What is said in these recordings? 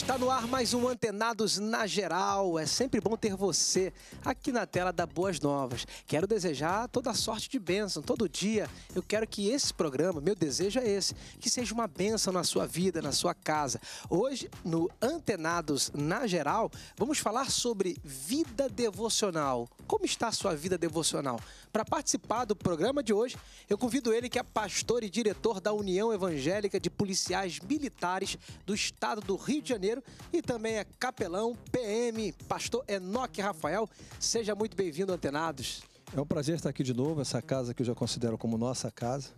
Está no ar mais um Antenados na Geral. É sempre bom ter você aqui na tela da Boas Novas. Quero desejar toda sorte de bênção, todo dia. Eu quero que esse programa, meu desejo é esse, que seja uma bênção na sua vida, na sua casa. Hoje, no Antenados na Geral, vamos falar sobre vida devocional. Como está a sua vida devocional? Para participar do programa de hoje, eu convido ele que é pastor e diretor da União Evangélica de Policiais Militares do Estado do Rio de Janeiro e também é capelão, PM, pastor Enoque Rafael. Seja muito bem-vindo, antenados. É um prazer estar aqui de novo, essa casa que eu já considero como nossa casa.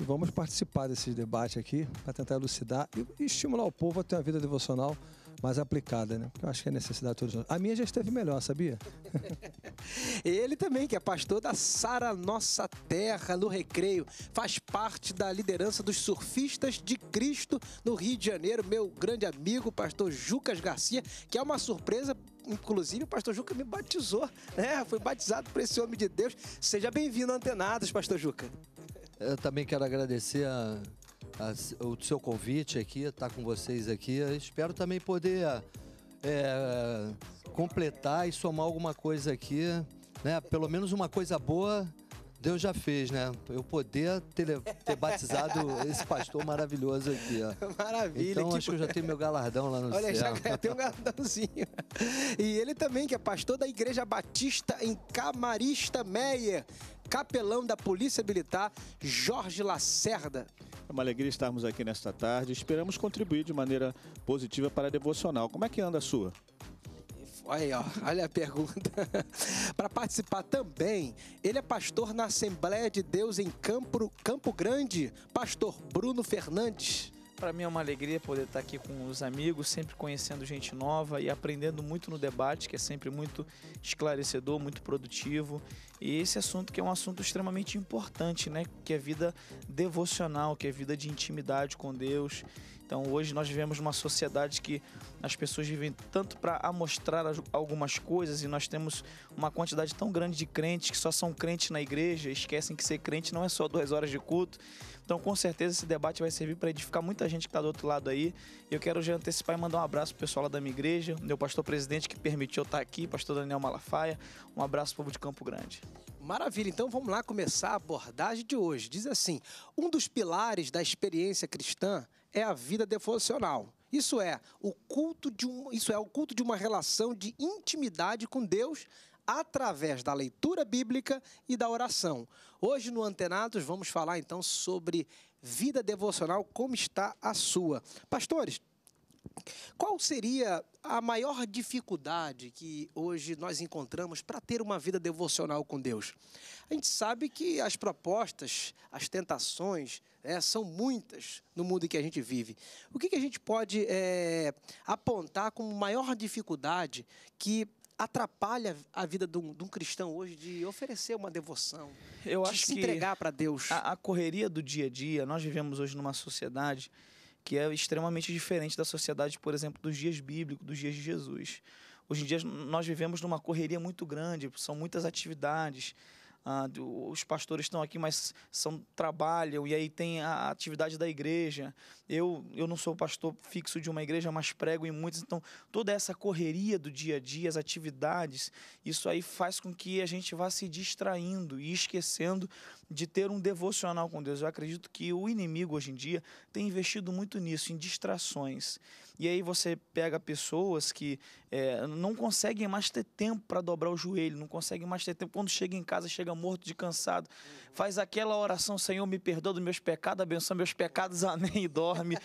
E vamos participar desse debate aqui para tentar elucidar e estimular o povo a ter uma vida devocional mais aplicada, né? Eu acho que é necessidade de todos nós. A minha já esteve melhor, sabia? Ele também, que é pastor da Sara Nossa Terra, no Recreio, faz parte da liderança dos surfistas de Cristo no Rio de Janeiro, meu grande amigo, pastor Jucas Garcia, que é uma surpresa inclusive o pastor Juca me batizou, né? Foi batizado por esse homem de Deus. Seja bem-vindo, Antenados, pastor Juca. Eu também quero agradecer a o seu convite aqui, estar tá com vocês aqui. Eu espero também poder é, completar e somar alguma coisa aqui, né? Pelo menos uma coisa boa Deus já fez, né? Eu poder ter, ter batizado esse pastor maravilhoso aqui, ó. Maravilha. Então que acho que eu já tenho meu galardão lá no Olha, céu. Olha, já tem um galardãozinho. E ele também, que é pastor da Igreja Batista em Camarista Meia capelão da Polícia Militar, Jorge Lacerda. É uma alegria estarmos aqui nesta tarde. Esperamos contribuir de maneira positiva para a devocional. Como é que anda a sua? Aí, ó, olha a pergunta. para participar também, ele é pastor na Assembleia de Deus em Campo, Campo Grande, pastor Bruno Fernandes. Para mim é uma alegria poder estar tá aqui com os amigos, sempre conhecendo gente nova e aprendendo muito no debate, que é sempre muito esclarecedor, muito produtivo. E esse assunto que é um assunto extremamente importante, né? Que é vida devocional, que é vida de intimidade com Deus. Então hoje nós vivemos uma sociedade que as pessoas vivem tanto para amostrar algumas coisas e nós temos uma quantidade tão grande de crentes que só são crentes na igreja, esquecem que ser crente não é só duas horas de culto. Então com certeza esse debate vai servir para edificar muita gente que está do outro lado aí. Eu quero já antecipar e mandar um abraço pro pessoal lá da minha igreja, meu pastor presidente que permitiu estar tá aqui, pastor Daniel Malafaia. Um abraço povo de Campo Grande. Maravilha, então vamos lá começar a abordagem de hoje. Diz assim: um dos pilares da experiência cristã é a vida devocional. Isso é o culto de um, isso é o culto de uma relação de intimidade com Deus através da leitura bíblica e da oração. Hoje no Antenados vamos falar então sobre vida devocional, como está a sua. Pastores, qual seria a maior dificuldade que hoje nós encontramos para ter uma vida devocional com Deus? A gente sabe que as propostas, as tentações né, são muitas no mundo em que a gente vive. O que, que a gente pode é, apontar como maior dificuldade que atrapalha a vida de um, de um, cristão hoje de oferecer uma devoção, Eu de acho se entregar para Deus? A, a correria do dia a dia, nós vivemos hoje numa sociedade que é extremamente diferente da sociedade, por exemplo, dos dias bíblicos, dos dias de Jesus. Hoje em dia nós vivemos numa correria muito grande, são muitas atividades, ah, os pastores estão aqui, mas são trabalham e aí tem a atividade da igreja. Eu eu não sou pastor fixo de uma igreja, mas prego em muitas. Então toda essa correria do dia a dia, as atividades, isso aí faz com que a gente vá se distraindo e esquecendo de ter um devocional com Deus. Eu acredito que o inimigo hoje em dia tem investido muito nisso, em distrações. E aí você pega pessoas que é, não conseguem mais ter tempo para dobrar o joelho, não conseguem mais ter tempo. Quando chega em casa, chega morto de cansado, faz aquela oração, Senhor, me perdoa dos meus pecados, abençoa meus pecados, amém, e dorme.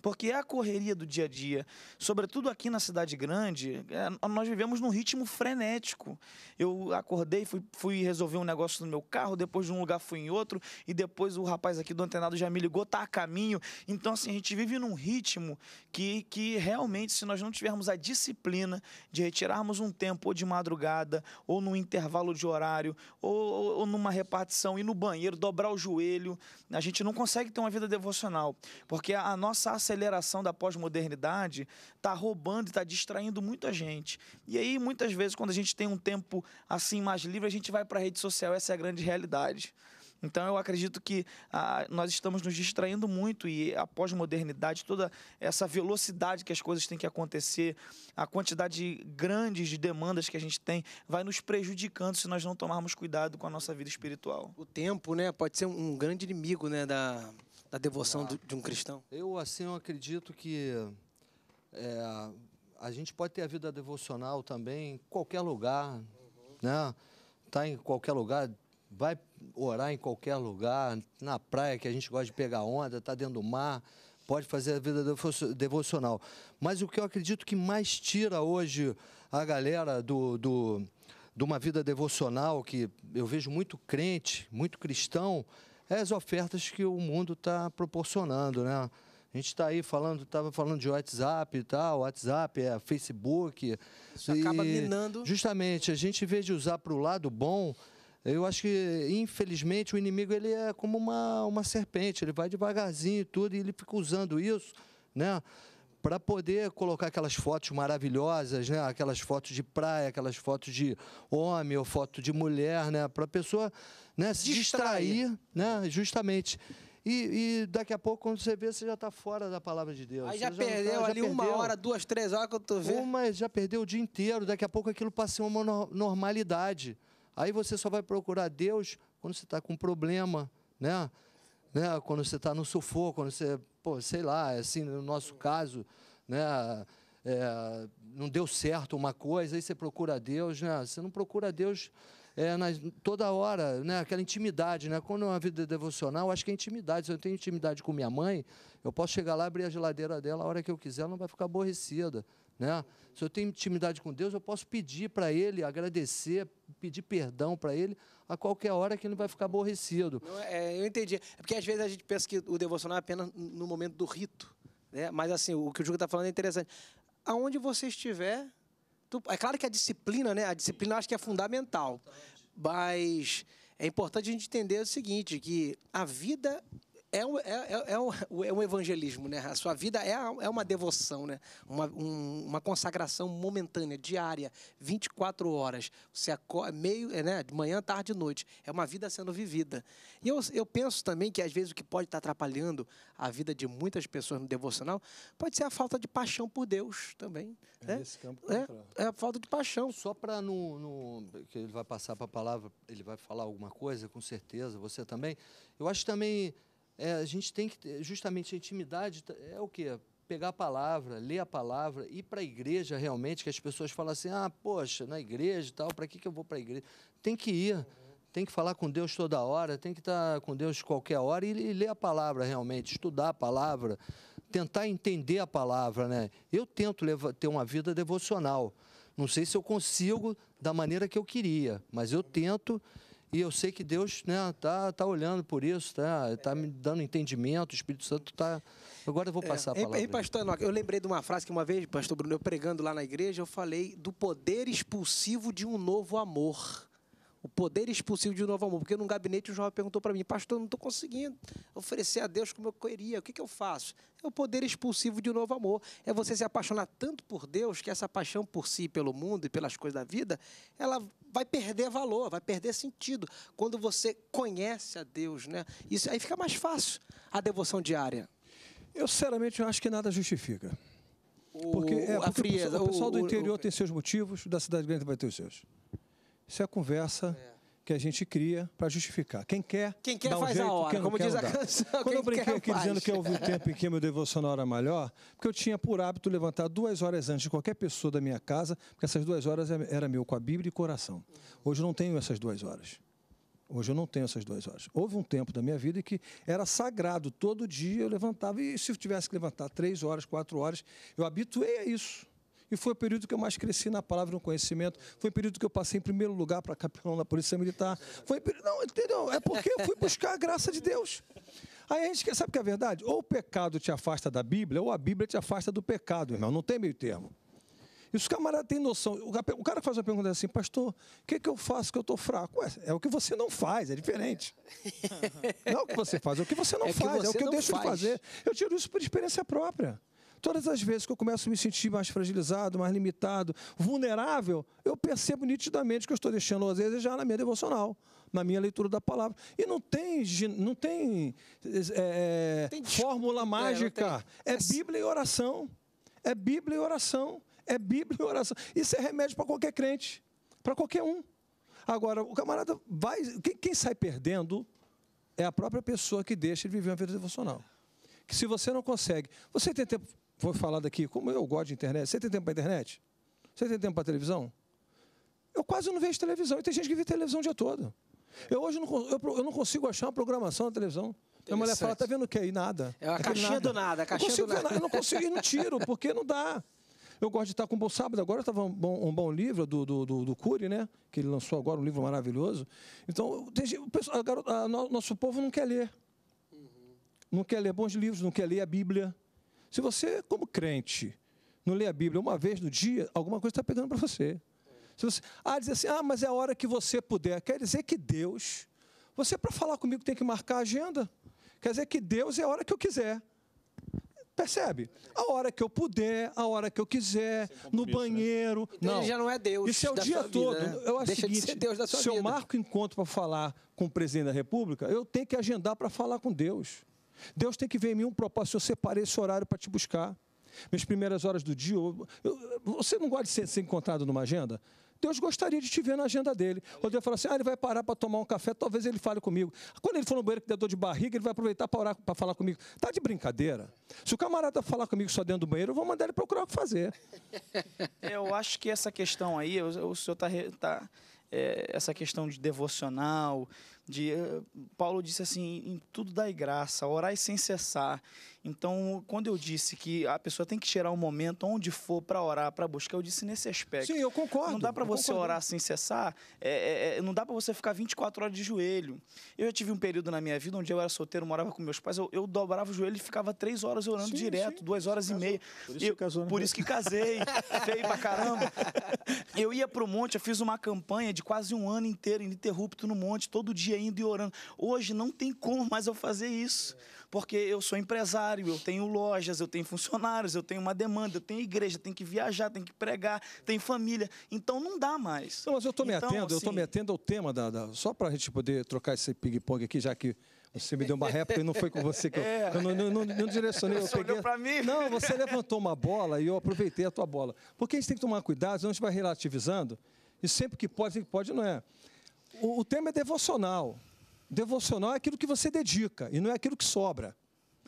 Porque é a correria do dia a dia, sobretudo aqui na cidade grande, é, nós vivemos num ritmo frenético. Eu acordei, fui, fui, resolver um negócio no meu carro, depois de um lugar fui em outro, e depois o rapaz aqui do antenado já me ligou, tá a caminho. Então, assim, a gente vive num ritmo que, que realmente, se nós não tivermos a disciplina de retirarmos um tempo ou de madrugada, ou num intervalo de horário, ou, ou numa repartição, ir no banheiro, dobrar o joelho, a gente não consegue ter uma vida devocional. Porque a, a nossa aceleração da pós-modernidade está roubando e está distraindo muita gente. E aí, muitas vezes, quando a gente tem um tempo assim mais livre, a gente vai para a rede social, essa é a grande realidade. Então eu acredito que ah, nós estamos nos distraindo muito e a pós-modernidade, toda essa velocidade que as coisas têm que acontecer, a quantidade grande de demandas que a gente tem, vai nos prejudicando se nós não tomarmos cuidado com a nossa vida espiritual. O tempo, né, pode ser um grande inimigo, né, da da devoção ah, de um cristão? Eu, assim, eu acredito que é, a gente pode ter a vida devocional também em qualquer lugar, uhum. né? Tá em qualquer lugar, vai orar em qualquer lugar, na praia que a gente gosta de pegar onda, tá dentro do mar, pode fazer a vida devocional. Mas o que eu acredito que mais tira hoje a galera do, do de uma vida devocional que eu vejo muito crente, muito cristão, é as ofertas que o mundo está proporcionando, né? A gente está aí falando, estava falando de WhatsApp e tal, WhatsApp, é Facebook. Isso e acaba minando. Justamente, a gente, em vez de usar para o lado bom, eu acho que, infelizmente, o inimigo ele é como uma, uma serpente, ele vai devagarzinho e tudo, e ele fica usando isso, né? para poder colocar aquelas fotos maravilhosas, né? aquelas fotos de praia, aquelas fotos de homem ou foto de mulher, né? para a pessoa né? se distrair, né? justamente. E, e, daqui a pouco, quando você vê, você já está fora da palavra de Deus. Aí já, já tá, perdeu já ali perdeu. uma hora, duas, três horas que eu estou vendo. Uma, já perdeu o dia inteiro, daqui a pouco aquilo passa a ser uma normalidade. Aí você só vai procurar Deus quando você está com um problema, né? né? Quando você está no sufoco, quando você, pô, sei lá, é assim, no nosso caso, né? É, não deu certo uma coisa, aí você procura Deus, né? Você não procura Deus é, na, toda hora, né? Aquela intimidade, né? Quando é uma vida devocional, acho que é intimidade. Se eu tenho intimidade com minha mãe, eu posso chegar lá, abrir a geladeira dela a hora que eu quiser, ela não vai ficar aborrecida. Né? Se eu tenho intimidade com Deus, eu posso pedir para Ele, agradecer, pedir perdão para Ele a qualquer hora que Ele vai ficar aborrecido. Não, é, eu entendi. É porque às vezes a gente pensa que o devocional é apenas no momento do rito. Né? Mas assim, o que o Júlio está falando é interessante. Aonde você estiver, tu... é claro que a disciplina, né? A disciplina eu acho que é fundamental. Mas é importante a gente entender o seguinte, que a vida é um, é, é, é um, é um evangelismo, né? A sua vida é, é uma devoção, né? Uma, um, uma consagração momentânea, diária, 24 horas. Você acorda, é meio, é, né? De manhã, tarde e noite. É uma vida sendo vivida. E eu, eu penso também que, às vezes, o que pode estar atrapalhando a vida de muitas pessoas no devocional pode ser a falta de paixão por Deus também. É, né? Nesse campo é, é a falta de paixão. Só para no, no, que ele vai passar para a palavra, ele vai falar alguma coisa, com certeza, você também. Eu acho também é, a gente tem que ter, justamente a intimidade é o que Pegar a palavra, ler a palavra, ir para a igreja realmente, que as pessoas falam assim, ah, poxa, na igreja e tal, para que, que eu vou para a igreja? Tem que ir, tem que falar com Deus toda hora, tem que estar tá com Deus qualquer hora e, e ler a palavra realmente, estudar a palavra, tentar entender a palavra, né? Eu tento levar, ter uma vida devocional. Não sei se eu consigo da maneira que eu queria, mas eu tento e eu sei que Deus né, tá, tá olhando por isso, tá, tá me dando entendimento, o Espírito Santo tá. Agora eu vou é, passar é, a palavra. Ei, pastor Enoque, eu lembrei de uma frase que uma vez, pastor Bruno, eu pregando lá na igreja, eu falei do poder expulsivo de um novo amor o poder expulsivo de um novo amor. Porque num gabinete o jovem perguntou para mim, pastor, eu não estou conseguindo oferecer a Deus como eu queria, o que, que eu faço? É o poder expulsivo de um novo amor. É você se apaixonar tanto por Deus que essa paixão por si, pelo mundo e pelas coisas da vida, ela vai perder valor, vai perder sentido. Quando você conhece a Deus, né? Isso aí fica mais fácil a devoção diária. Eu, sinceramente, eu acho que nada justifica. O, é porque, é, porque frieza, o, pessoal, o pessoal do interior o, tem seus motivos, da cidade grande vai ter os seus. Isso é conversa é. que a gente cria para justificar. Quem quer, quem quer dá um faz jeito, a hora, como quer, diz a canção. Quando eu brinquei aqui faz. dizendo que houve um o tempo em que meu devocional era melhor, porque eu tinha por hábito levantar duas horas antes de qualquer pessoa da minha casa, porque essas duas horas é, era meu com a Bíblia e coração. Hoje eu não tenho essas duas horas. Hoje eu não tenho essas duas horas. Houve um tempo da minha vida que era sagrado. Todo dia eu levantava. E se eu tivesse que levantar três horas, quatro horas, eu habituei a isso. E foi o período que eu mais cresci na palavra no conhecimento. Foi o período que eu passei em primeiro lugar para capitão da Polícia Militar. Foi Não, entendeu? É porque eu fui buscar a graça de Deus. Aí a gente quer, sabe que é verdade? Ou o pecado te afasta da Bíblia, ou a Bíblia te afasta do pecado, irmão. Não tem meio termo. E os camaradas têm noção. O cara faz uma pergunta assim, pastor, o que, é que eu faço que eu estou fraco? Ué, é o que você não faz, é diferente. Não é o que você faz, é o que você não é faz, é o que eu deixo faz. de fazer. Eu tiro isso por experiência própria. Todas as vezes que eu começo a me sentir mais fragilizado, mais limitado, vulnerável, eu percebo nitidamente que eu estou deixando às vezes já na minha devocional, na minha leitura da palavra. E não tem, não tem, é, é tem fórmula é, mágica. É, é Bíblia e oração. É Bíblia e oração. É Bíblia e oração. Isso é remédio para qualquer crente, para qualquer um. Agora, o camarada vai. Quem, quem sai perdendo é a própria pessoa que deixa de viver uma vida devocional. Que se você não consegue, você tem tempo foi falado aqui, como eu gosto de internet. Você tem tempo para internet? Você tem tempo para televisão? Eu quase não vejo televisão. E tem gente que vê televisão o dia todo. Eu hoje não, eu, eu não consigo achar uma programação na televisão. Minha mulher fala, tá vendo o que aí? Nada. É uma caixinha nada. do nada, a caixinha do nada. Eu não consigo ir no tiro, porque não dá. Eu gosto de estar com um bom sábado. Agora estava um bom, um bom livro do, do, do, do Cury, né? Que ele lançou agora, um livro maravilhoso. Então, o nosso povo não quer ler. Uhum. Não quer ler bons livros, não quer ler a Bíblia. Se você, como crente, não lê a Bíblia uma vez no dia, alguma coisa está pegando para você. Se você. Ah, diz assim, ah, mas é a hora que você puder. Quer dizer que Deus, você para falar comigo tem que marcar a agenda. Quer dizer que Deus é a hora que eu quiser. Percebe? A hora que eu puder, a hora que eu quiser, no né? banheiro. Então não. Ele já não é Deus. Isso é o dia todo. Vida, né? Eu acho Deixa seguinte, de ser Deus da sua se vida. eu marco encontro para falar com o presidente da República, eu tenho que agendar para falar com Deus. Deus tem que ver em mim um propósito. Eu separei esse horário para te buscar. Minhas primeiras horas do dia. Eu, eu, você não gosta de ser, ser, encontrado numa agenda? Deus gostaria de te ver na agenda dele. Ou Deus fala assim: ah, ele vai parar para tomar um café, talvez ele fale comigo. Quando ele for no banheiro que der dor de barriga, ele vai aproveitar para orar, para falar comigo. Tá de brincadeira? Se o camarada falar comigo só dentro do banheiro, eu vou mandar ele procurar o que fazer. Eu acho que essa questão aí, o, o senhor está. Tá, é, essa questão de devocional, de, eh, Paulo disse assim: em tudo dai graça, orai sem cessar. Então, quando eu disse que a pessoa tem que tirar um momento onde for para orar, para buscar, eu disse nesse aspecto. Sim, eu concordo. Não dá para você concordo. orar sem cessar, é, é, é não dá para você ficar 24 horas de joelho. Eu já tive um período na minha vida onde eu era solteiro, morava com meus pais, eu, eu dobrava o joelho e ficava três horas orando sim, direto, sim. duas horas casou. e meia. Por isso, eu, casou, né? por isso que casei, feio pra caramba. Eu ia pro monte, eu fiz uma campanha de quase um ano inteiro, ininterrupto no monte, todo dia indo e orando. Hoje não tem como mais eu fazer isso. É porque eu sou empresário, eu tenho lojas, eu tenho funcionários, eu tenho uma demanda, eu tenho igreja, tenho que viajar, tenho que pregar, tenho família. Então não dá mais. Não, mas eu estou me então, atendo, assim... eu estou me atendo ao tema da, da... só para a gente poder trocar esse ping-pong aqui, já que você me deu uma réplica e não foi com você que eu, é. eu não, não, não, direcionei. Você eu peguei... para mim? Não, você levantou uma bola e eu aproveitei a tua bola. Porque a gente tem que tomar cuidado, senão a gente vai relativizando. E sempre que pode, sempre que pode, não é. O, o tema é devocional. Devocional é aquilo que você dedica e não é aquilo que sobra.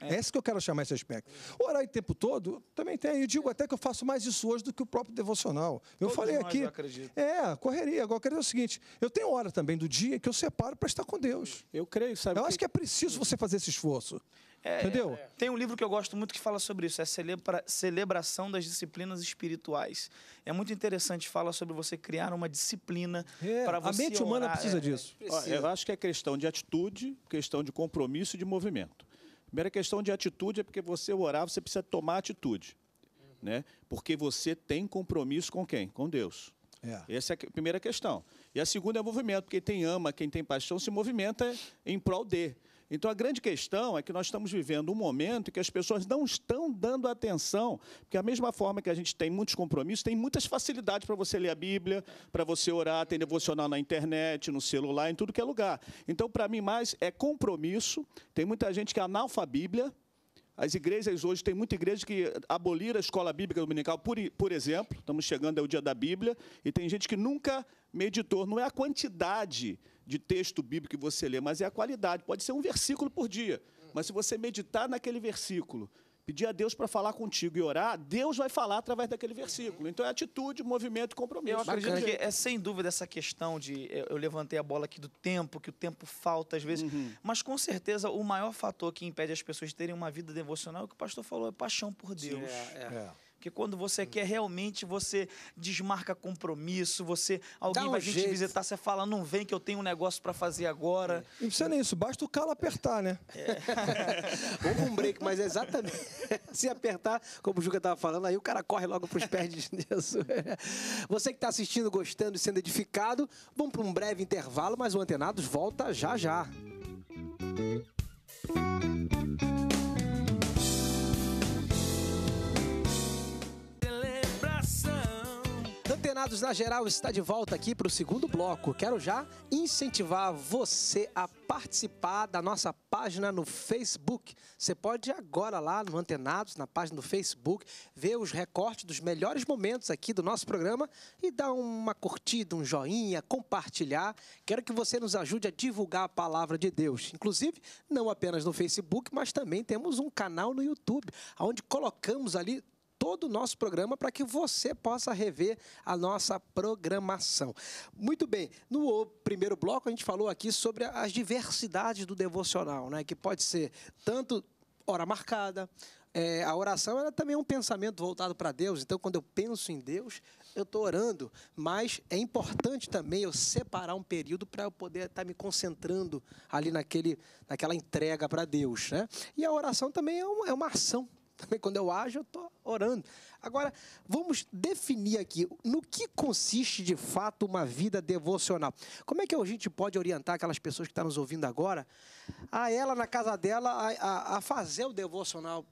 É. Esse que eu quero chamar esse aspecto. Orar o tempo todo também tem. Eu digo até que eu faço mais isso hoje do que o próprio devocional. Eu Todos falei aqui. Eu acredito. É, correria. Agora eu quero dizer o seguinte: eu tenho hora também do dia que eu separo para estar com Deus. Eu creio, sabe? Eu que... acho que é preciso você fazer esse esforço. É, Entendeu? É, é. Tem um livro que eu gosto muito que fala sobre isso, é celebra, Celebração das Disciplinas Espirituais. É muito interessante, fala sobre você criar uma disciplina é, para você. A mente orar. humana precisa é, é. disso. Precisa. Eu acho que é questão de atitude, questão de compromisso e de movimento. Primeira questão de atitude é porque você orar, você precisa tomar atitude. Né? Porque você tem compromisso com quem? Com Deus. É. Essa é a primeira questão. E a segunda é o movimento. Quem tem ama, quem tem paixão, se movimenta em prol de. Então a grande questão é que nós estamos vivendo um momento em que as pessoas não estão dando atenção, porque a mesma forma que a gente tem muitos compromissos, tem muitas facilidades para você ler a Bíblia, para você orar, tem devocional na internet, no celular, em tudo que é lugar. Então, para mim mais é compromisso. Tem muita gente que é analfa a Bíblia, as igrejas hoje, tem muita igreja que abolir a escola bíblica dominical, por, por exemplo, estamos chegando ao dia da Bíblia, e tem gente que nunca meditou. Não é a quantidade de texto bíblico que você lê, mas é a qualidade. Pode ser um versículo por dia, mas se você meditar naquele versículo, pedir a Deus para falar contigo e orar, Deus vai falar através daquele versículo. Então é atitude, movimento e compromisso. Eu acredito Bacana. que é sem dúvida essa questão de. Eu levantei a bola aqui do tempo, que o tempo falta às vezes. Uhum. Mas com certeza o maior fator que impede as pessoas de terem uma vida devocional é o que o pastor falou: é paixão por Deus. Sim, é, é. é. Porque quando você quer realmente, você desmarca compromisso, você alguém um vai jeito. te visitar, você fala, não vem que eu tenho um negócio para fazer agora. É. Não precisa nem isso, basta o calo apertar, né? É. um break, mas é exatamente se apertar, como o Juca estava falando, aí o cara corre logo para os pés de Jesus. Você que está assistindo, gostando e sendo edificado, vamos para um breve intervalo, mas o Antenados volta já já. Música Antenados na Geral está de volta aqui para o segundo bloco. Quero já incentivar você a participar da nossa página no Facebook. Você pode ir agora lá no Antenados, na página do Facebook, ver os recortes dos melhores momentos aqui do nosso programa e dar uma curtida, um joinha, compartilhar. Quero que você nos ajude a divulgar a palavra de Deus. Inclusive, não apenas no Facebook, mas também temos um canal no YouTube, onde colocamos ali todo o nosso programa para que você possa rever a nossa programação. Muito bem, no primeiro bloco a gente falou aqui sobre as diversidades do devocional, né? Que pode ser tanto hora marcada, é, a oração ela é também é um pensamento voltado para Deus. Então, quando eu penso em Deus, eu estou orando. Mas é importante também eu separar um período para eu poder estar tá me concentrando ali naquele, naquela entrega para Deus. Né? E a oração também é, é uma ação também quando eu ajo, eu estou orando. Agora, vamos definir aqui no que consiste de fato uma vida devocional. Como é que a gente pode orientar aquelas pessoas que estão tá nos ouvindo agora a ela, na casa dela, a, a, a fazer o devocional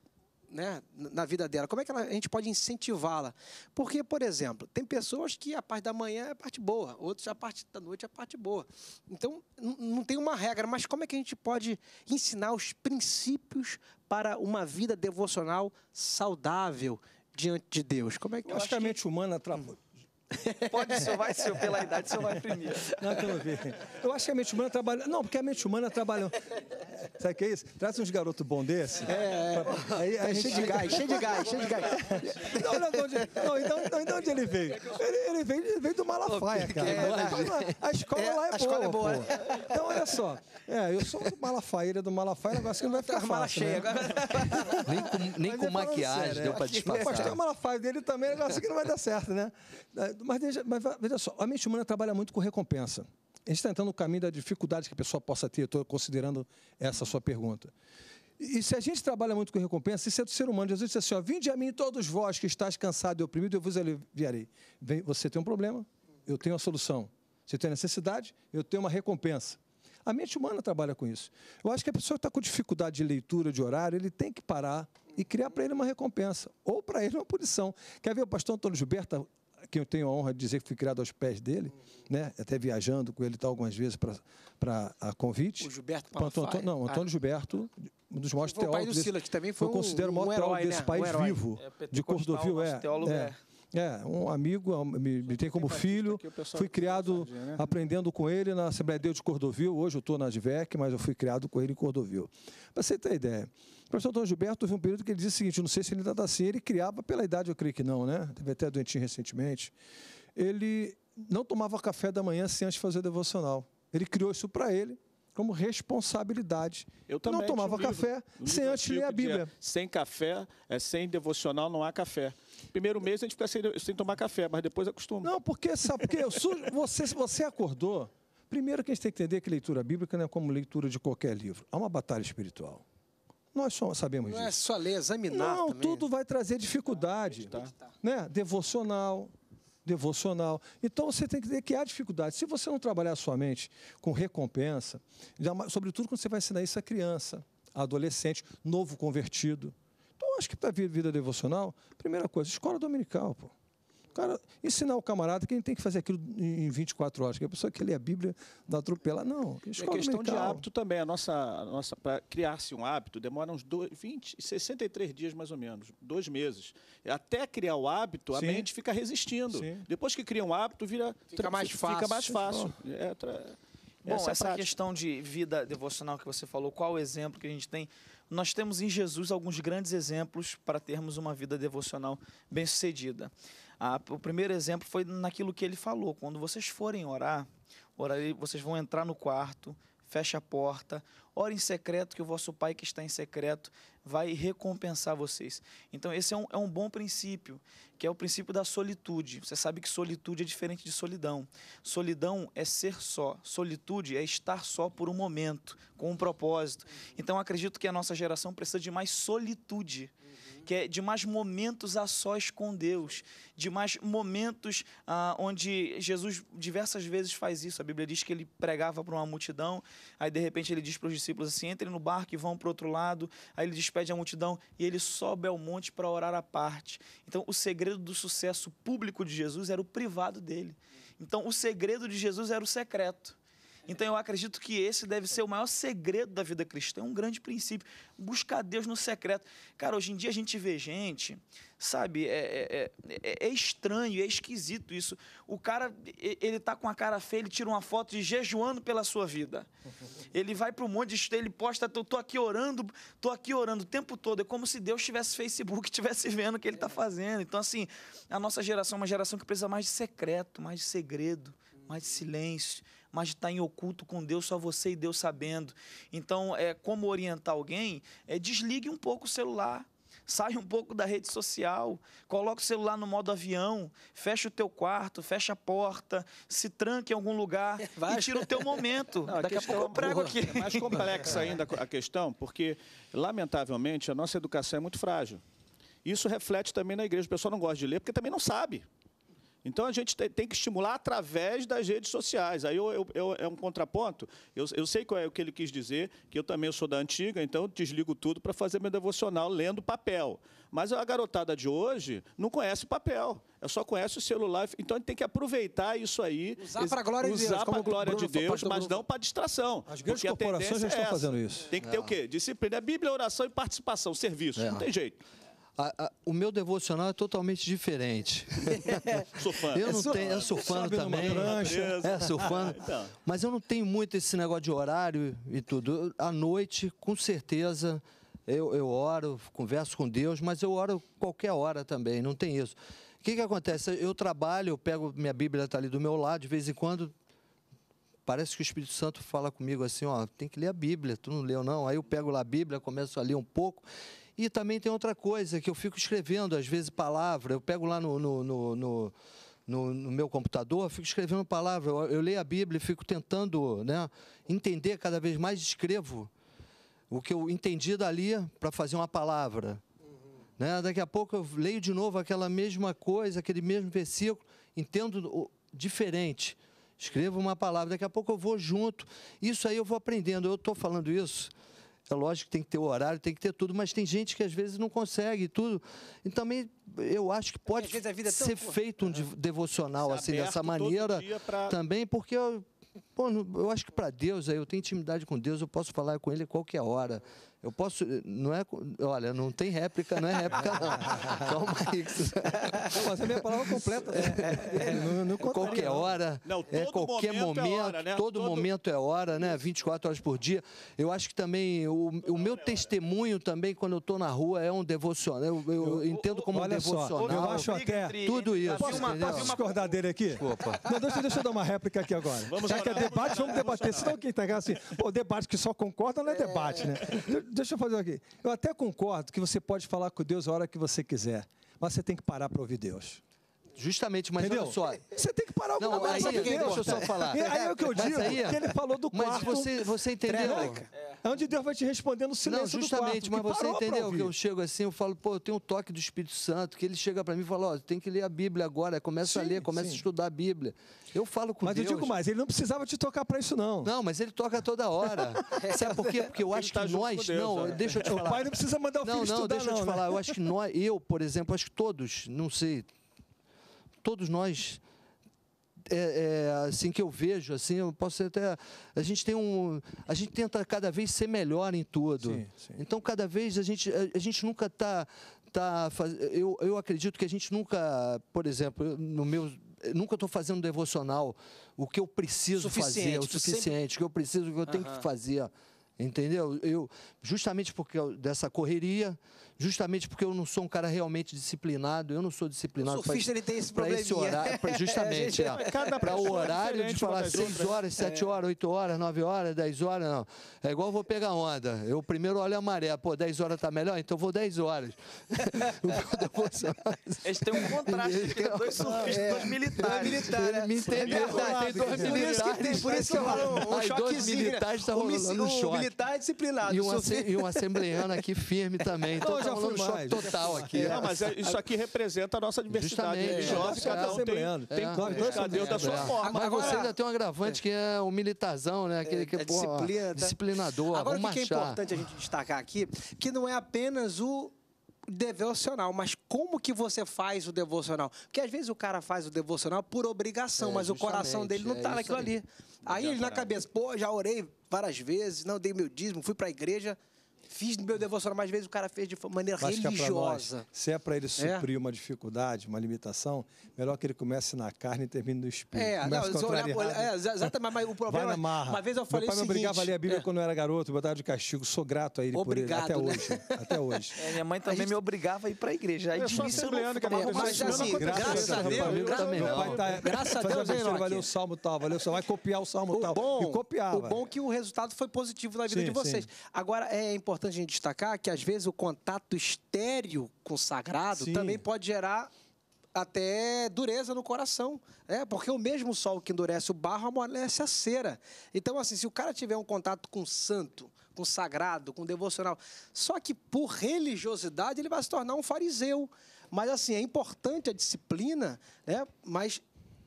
né, na vida dela? Como é que ela, a gente pode incentivá-la? Porque, por exemplo, tem pessoas que a parte da manhã é a parte boa, outros a parte da noite é a parte boa. Então, não tem uma regra, mas como é que a gente pode ensinar os princípios para uma vida devocional saudável diante de Deus? Como é que, Logicamente que... humana trabalha. Hum. Pode, ser, vai, ser pela idade, o senhor vai primeiro. Não, eu Eu acho que a mente humana trabalha. Não, porque a mente humana trabalha. Sabe o que é isso? Traz uns garotos bons desse. É, é. Aí, aí tá cheio de gás, cheio de gás, cheio de gás. Não, não, onde, então, não, então onde ele veio? Ele, ele veio, ele veio do Malafaia, cara. É, então, então, a escola é, lá é a boa. Escola é boa. Pô. Né? Então, olha só. É, eu sou do Malafaia, ele é do Malafaia, negócio que não vai ficar tá, fácil. Né? cheia, né? agora... Nem com, nem com é maquiagem sério, né? deu para disfarçar. Mas tem o Malafaia dele também, é negócio que não vai dar certo, né? Mas, mas veja só, a mente humana trabalha muito com recompensa a gente está entrando no caminho da dificuldade que a pessoa possa ter, estou considerando essa sua pergunta. E se a gente trabalha muito com recompensa, isso é do ser humano. Jesus disse assim: ó, Vinde a mim todos vós que estáis cansados e oprimidos eu vos aliviarei. Vem, você tem um problema, eu tenho a solução. Você tem necessidade, eu tenho uma recompensa. A mente humana trabalha com isso. Eu acho que a pessoa que está com dificuldade de leitura, de horário, ele tem que parar e criar para ele uma recompensa, ou para ele uma punição. Quer ver o pastor Antônio Gilberto que eu tenho a honra de dizer que fui criado aos pés dele, né? até viajando com ele tal, algumas vezes para a convite. O Gilberto Panto, Não, Antônio ah. Gilberto, um dos maiores teólogos. O pai do Sila, que também foi eu um, considero o maior um teólogo né? desse né? país um vivo, é, de Cordovil. É, é, é. é, um amigo, é me, me tem como filho. Fui criado né? aprendendo com ele na Assembleia de Deus de Cordovil. Hoje eu estou na Advec, mas eu fui criado com ele em Cordovil. Para você ter ideia, o professor Dom Gilberto teve um período que ele disse o seguinte, não sei se ele ainda está assim, ele criava, pela idade eu creio que não, né? Teve até doentinho recentemente. Ele não tomava café da manhã sem antes fazer devocional. Ele criou isso para ele como responsabilidade. Eu também não tomava um café livro, sem livro antes ler a Bíblia. É, sem café, é, sem devocional não há café. Primeiro mês a gente fica sem, sem tomar café, mas depois acostuma. Não, porque sabe porque eu sou, você você acordou. Primeiro que a gente tem que entender que leitura bíblica não é como leitura de qualquer livro. Há uma batalha espiritual. Nós sabemos não é disso. Não é só ler, examinar. Não, também. tudo vai trazer dificuldade. Tá, tá Né? Devocional. Devocional. Então você tem que ver que há dificuldade. Se você não trabalhar a sua mente com recompensa, sobretudo quando você vai ensinar isso a criança, adolescente, novo convertido. Então, acho que para a vida devocional, primeira coisa, escola dominical, pô. Cara, ensinar o camarada que ele tem que fazer aquilo em 24 horas, que a pessoa que lê a Bíblia dá atropela. Não, é questão de hábito também. A nossa, a nossa para criar-se um hábito demora uns dois, 20, 63 dias mais ou menos, dois meses. Até criar o hábito, a mente fica resistindo. Sim. Depois que cria um hábito, vira fica mais fácil. Fica mais fácil. É, tra... Bom, essa, é essa questão de vida devocional que você falou, qual o exemplo que a gente tem? Nós temos em Jesus alguns grandes exemplos para termos uma vida devocional bem-sucedida o primeiro exemplo foi naquilo que ele falou. Quando vocês forem orar, orarei, vocês vão entrar no quarto, fecha a porta, ore em secreto, que o vosso Pai que está em secreto vai recompensar vocês. Então, esse é um, é um bom princípio, que é o princípio da solitude. Você sabe que solitude é diferente de solidão. Solidão é ser só, solitude é estar só por um momento, com um propósito. Então, acredito que a nossa geração precisa de mais solitude. Uhum é de mais momentos a sós com Deus, de mais momentos ah, onde Jesus diversas vezes faz isso. A Bíblia diz que ele pregava para uma multidão, aí de repente ele diz para os discípulos assim: entrem no barco e vão para o outro lado. Aí ele despede a multidão e ele sobe ao monte para orar à parte. Então, o segredo do sucesso público de Jesus era o privado dele. Então, o segredo de Jesus era o secreto. Então eu acredito que esse deve ser o maior segredo da vida cristã, um grande princípio. Buscar Deus no secreto. Cara, hoje em dia a gente vê gente, sabe, é, é, é, é estranho, é esquisito isso. O cara, ele tá com a cara feia, ele tira uma foto de jejuando pela sua vida. Ele vai para um monte de ele posta, eu tô aqui orando, tô aqui orando o tempo todo. É como se Deus tivesse Facebook, tivesse vendo o que ele tá fazendo. Então, assim, a nossa geração é uma geração que precisa mais de secreto, mais de segredo, mais de silêncio mas está em oculto com Deus, só você e Deus sabendo. Então, é como orientar alguém? É desligue um pouco o celular, sai um pouco da rede social, coloca o celular no modo avião, fecha o teu quarto, fecha a porta, se tranque em algum lugar Vai. e tira o teu momento. Não, Daqui a, a pouco eu prego aqui. É mais complexa ainda a questão, porque, lamentavelmente, a nossa educação é muito frágil. Isso reflete também na igreja. O pessoal não gosta de ler porque também não sabe. Então a gente tem que estimular através das redes sociais. Aí eu, eu, eu, é um contraponto. Eu, sei qual é o que ele quis dizer, que eu também sou da antiga, então desligo tudo para fazer meu devocional lendo papel. Mas a garotada de hoje não conhece papel. É só conhece o celular. Então a gente tem que aproveitar isso aí. Usar para a glória de Deus. Usar para a glória Bruno, de Deus, mas não para distração. As grandes corporações já é estão é fazendo isso. Tem que é. ter o é. quê? Disciplina. É Bíblia, oração e participação, serviço. É. Não tem jeito. A, a, o meu devocional é totalmente diferente. sou fã. Eu não é tenho, sou fã também. É, sou fã. então. Mas eu não tenho muito esse negócio de horário e tudo. à noite, com certeza, eu, eu oro, converso com Deus, mas eu oro qualquer hora também, não tem isso. O que, que acontece? Eu trabalho, eu pego, minha Bíblia está ali do meu lado, de vez em quando parece que o Espírito Santo fala comigo assim, ó, tem que ler a Bíblia, tu não leu não? Aí eu pego lá a Bíblia, começo a ler um pouco e também tem outra coisa que eu fico escrevendo, às vezes, palavra. Eu pego lá no, no, no, no, no meu computador, fico escrevendo palavra. Eu, eu, leio a Bíblia e fico tentando né, entender cada vez mais, escrevo o que eu entendi dali para fazer uma palavra. Uhum. Né? Daqui a pouco eu leio de novo aquela mesma coisa, aquele mesmo versículo, entendo diferente. Escrevo uma palavra, daqui a pouco eu vou junto. Isso aí eu vou aprendendo. Eu estou falando isso é lógico que tem que ter o horário, tem que ter tudo, mas tem gente que às vezes não consegue tudo. E também eu acho que pode é ser feito um devocional assim dessa maneira pra... também, porque Bom, eu acho que para Deus, eu tenho intimidade com Deus, eu posso falar com Ele a qualquer hora. Eu posso. Não é, olha, não tem réplica, não é réplica, não. Calma aí. Mas a minha palavra é completa. Né? É, é, não, não qualquer hora, não, é, qualquer momento, momento é hora, né? todo, todo, momento é hora, né? 24 horas por dia. Eu acho que também o, o meu é testemunho também, quando eu estou na rua, é um devocional. Eu, eu, entendo como um devocional. Só, eu acho até. Tudo isso. Posso, entendeu? posso discordar dele aqui? Desculpa. Não, deixa, deixa eu dar uma réplica aqui agora. Vamos Já que é debate, vamos debater. Senão quem está assim, o debate que só concorda não é debate, né? É. Deixa eu fazer aqui. Eu até concordo que você pode falar com Deus a hora que você quiser, mas você tem que parar para ouvir Deus. Justamente, mas Entendeu? olha só. Você tem que parar o não, coisa. Aí, aí, deixa eu só falar. aí é o que eu digo, aí, que ele falou do quarto. Mas você, você entendeu? É. Onde Deus vai te responder no silêncio Não, justamente, quarto, mas você entendeu que eu chego assim, eu falo, pô, eu tenho um toque do Espírito Santo, que ele chega para mim e fala, ó, oh, tem que ler a Bíblia agora, começa a ler, começa a estudar a Bíblia. Eu falo com mas Deus. Mas eu digo mais, ele não precisava te tocar para isso não. Não, mas ele toca toda hora. É. Sabe por quê? Porque eu acho tá que nós, Deus, não, né? deixa eu te falar. O pai não precisa mandar o filho não, não, não, deixa eu te né? falar, eu acho que nós, eu, por exemplo, acho que todos, não sei, todos nós é, é, assim que eu vejo assim eu posso até a gente tem um a gente tenta cada vez ser melhor em tudo sim, sim. então cada vez a gente a, a gente nunca está tá, tá eu, eu acredito que a gente nunca por exemplo no meu nunca estou fazendo devocional o que eu preciso suficiente, fazer é o tipo, suficiente sempre... que eu preciso que eu tenho que fazer entendeu eu justamente porque dessa correria justamente porque eu não sou um cara realmente disciplinado, eu não sou disciplinado. O surfista pra, ele tem esse problema. Esse horário, pra, é, justamente, é, para o horário de falar 6 horas, 7 é. horas, 8 horas, 9 horas, 10 horas, não. É igual eu vou pegar onda. Eu primeiro olho a maré, pô, 10 horas tá melhor, então eu vou 10 horas. Eles têm um contraste entre é dois surfistas e é. dois militares. Militares. Me entendeu? Tá, tem dois militares. Tem, Por isso que eu falo, um choquezinho. militares tá rolando choque. O militar é disciplinado. E um assembleano aqui firme também. Então, já foi um Choque total aqui. É, mas é, isso aqui representa a nossa diversidade religiosa. Cada um tem, tem é. Deus da sua forma. Mas você ainda tem um agravante que é o militarzão, né? Aquele que é tá? disciplinador. Agora, o que é importante a gente destacar aqui, que não é apenas o devocional, mas como que você faz o devocional? Porque às vezes o cara faz o devocional por obrigação, é, mas o coração dele não está é naquilo ali. Aí, aí ele na cabeça, pô, já orei várias vezes, não dei meu dízimo, fui para a igreja, Fiz no meu devocional, mais vezes o cara fez de maneira é religiosa. É nós, se é para ele é. suprir é. uma dificuldade, uma limitação, melhor que ele comece na carne e termine no espírito. É, Comece não, olhar, é exatamente, mas o problema. Vai na marra. Uma vez eu falei meu pai o seguinte, me obrigava a ler a Bíblia é. quando eu era garoto, botava de castigo. Sou grato a ele obrigado, por ele. Até hoje. Até hoje. minha mãe também gente... me obrigava a ir para a igreja. Aí eu sou assembleano, que é uma Mas assim, graças a tá- Deus, graças a Deus, valeu o salmo tal, valeu só vai copiar o salmo tal. E copiava. O bom que o resultado foi positivo na vida de vocês. Agora, é importante importante a gente destacar que, às vezes, o contato estéreo com o sagrado Sim. também pode gerar até dureza no coração, né? Porque o mesmo sol que endurece o barro amolece a cera. Então, assim, se o cara tiver um contato com santo, com sagrado, com devocional, só que por religiosidade ele vai se tornar um fariseu. Mas, assim, é importante a disciplina, né? Mas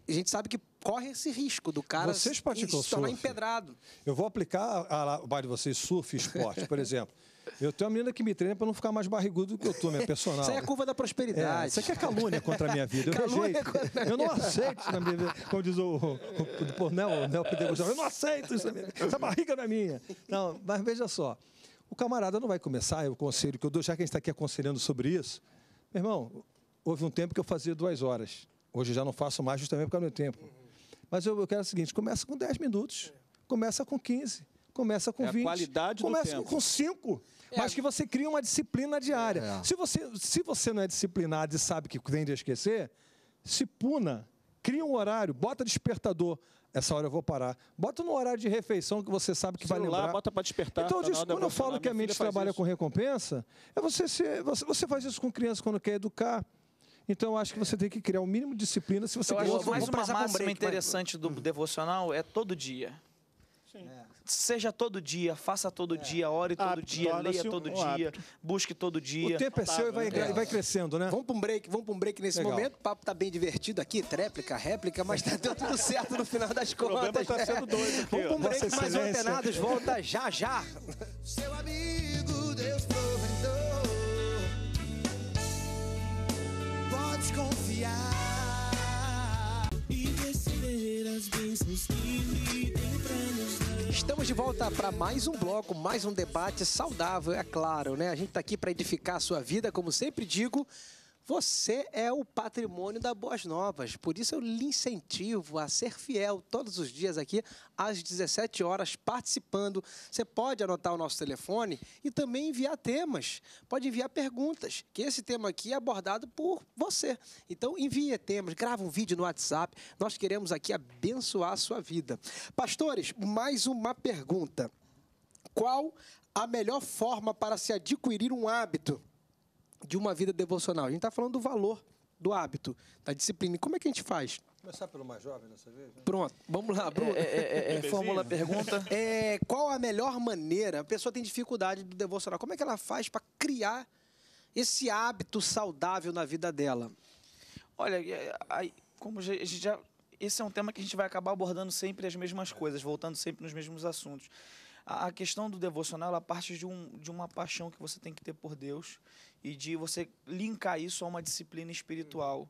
a gente sabe que corre esse risco do cara vocês praticam se tornar empedrado. Eu vou aplicar a, ah, a, de vocês, surf esporte, por exemplo. Eu tenho uma menina que me treina para não ficar mais barrigudo do que eu tô, minha personal. Isso é a curva da prosperidade. É, isso aqui é calúnia contra a minha vida. Eu calúnia rejeito. Eu não aceito isso na minha vida. Como diz o, o, o, né, o, Neo, o Eu não aceito isso na minha vida. Essa barriga não é minha. Não, mas veja só. O camarada não vai começar, eu conselho que eu dou, já que a gente está aqui aconselhando sobre isso. Meu irmão, houve um tempo que eu fazia duas horas. Hoje eu já não faço mais justamente por causa do meu tempo. Mas eu, eu quero o seguinte: começa com 10 minutos, começa com 15, começa com é 20. A qualidade começa do tempo. com 5. É. Mas que você cria uma disciplina diária. É. Se, você, se você não é disciplinado e sabe que tende a esquecer, se puna, cria um horário, bota despertador essa hora eu vou parar. Bota no horário de refeição que você sabe que Celular, vai lembrar. bota para despertar. Então, quando eu falo que a mente trabalha isso. com recompensa, é você, ser, você, você faz isso com criança quando quer educar. Então, eu acho que você tem que criar o um mínimo de disciplina se você quer. Mais uma máxima break, interessante do hum. devocional é todo dia. É. Seja todo dia, faça todo é. dia, ore todo hábito, dia, leia todo um dia, hábito. busque todo dia. O tempo é seu e vai, é. vai crescendo, né? Vamos para um break, vamos para um break nesse Legal. momento. O papo tá bem divertido aqui, tréplica, réplica, mas tá deu tudo certo no final das contas. Tá sendo doido aqui, vamos para um break, mais alternados volta já já. Seu amigo, Deus prometeu. desconfiar e receber as bênçãos que Estamos de volta para mais um bloco, mais um debate saudável, é claro, né? A gente está aqui para edificar a sua vida, como sempre digo. Você é o patrimônio da Boas Novas, por isso eu lhe incentivo a ser fiel todos os dias aqui às 17 horas participando. Você pode anotar o nosso telefone e também enviar temas, pode enviar perguntas, que esse tema aqui é abordado por você. Então envie temas, grava um vídeo no WhatsApp. Nós queremos aqui abençoar a sua vida. Pastores, mais uma pergunta. Qual a melhor forma para se adquirir um hábito? de uma vida devocional? A gente está falando do valor, do hábito, da disciplina. E como é que a gente faz? Começar pelo mais jovem dessa vez? Né? Pronto, vamos lá, Bruno. É, é, é, é fórmula, pergunta. É, qual a melhor maneira? A pessoa tem dificuldade do devocional. Como é que ela faz para criar esse hábito saudável na vida dela? Olha, como a gente já. Esse é um tema que a gente vai acabar abordando sempre as mesmas é. coisas, voltando sempre nos mesmos assuntos. A, a questão do devocional, ela parte de, um, de uma paixão que você tem que ter por Deus e de você linkar isso a uma disciplina espiritual.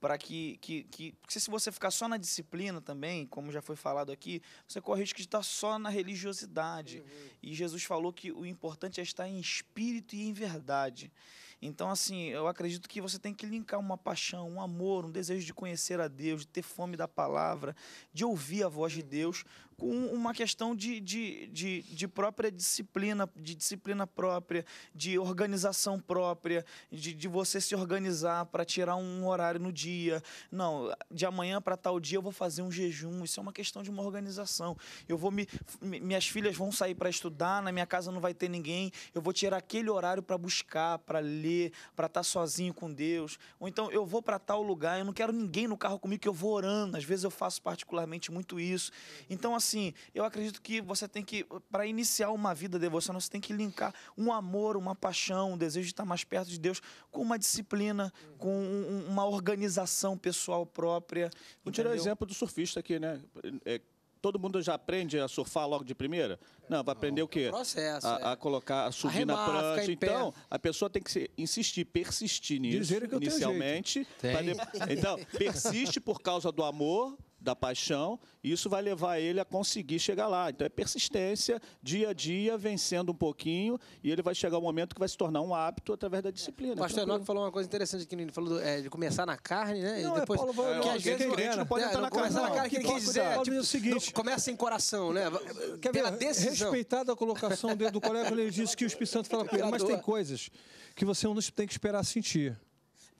Para que, que, que. se você ficar só na disciplina também, como já foi falado aqui, você corre o risco de estar só na religiosidade. Uhum. E Jesus falou que o importante é estar em espírito e em verdade. Então, assim, eu acredito que você tem que linkar uma paixão, um amor, um desejo de conhecer a Deus, de ter fome da palavra, de ouvir a voz de uhum. Deus, com uma questão de, de, de, de, própria disciplina, de disciplina própria, de organização própria, de, de você se organizar para tirar um horário no dia. Não, de amanhã para tal dia eu vou fazer um jejum. Isso é uma questão de uma organização. Eu vou me. Minhas filhas vão sair para estudar, na minha casa não vai ter ninguém. Eu vou tirar aquele horário para buscar, para ler, para estar tá sozinho com Deus. Ou então eu vou para tal lugar, eu não quero ninguém no carro comigo que eu vou orando. Às vezes eu faço particularmente muito isso. Então, assim, assim, eu acredito que você tem que, para iniciar uma vida devocional, você tem que linkar um amor, uma paixão, um desejo de estar mais perto de Deus com uma disciplina, uhum. com uma organização pessoal própria. Vou tirar o exemplo do surfista aqui, né? É, todo mundo já aprende a surfar logo de primeira? Não, vai aprender Não, é o quê? É processo, a, é. a, colocar, a subir na prancha. Então, a pessoa tem que insistir, persistir nisso Dizer que inicialmente. Eu tenho jeito. De... Então, persiste por causa do amor, da paixão, isso vai levar ele a conseguir chegar lá. Então é persistência, dia a dia, vencendo um pouquinho, e ele vai chegar um momento que vai se tornar um hábito através da disciplina. O pastor Enoque falou uma coisa interessante aqui, ele falou do, é, de começar na carne, né? Não, e é, depois, é, Paulo, que às vezes é não, não, pode é, entrar na carne. Não, na carne que ele quis dizer, tipo, é, o seguinte, começa em coração, né? Quer pela decisão. Respeitado a colocação dele, do colega, ele disse que o Espírito Santo fala com ele, mas tem coisas que você não tem que esperar sentir.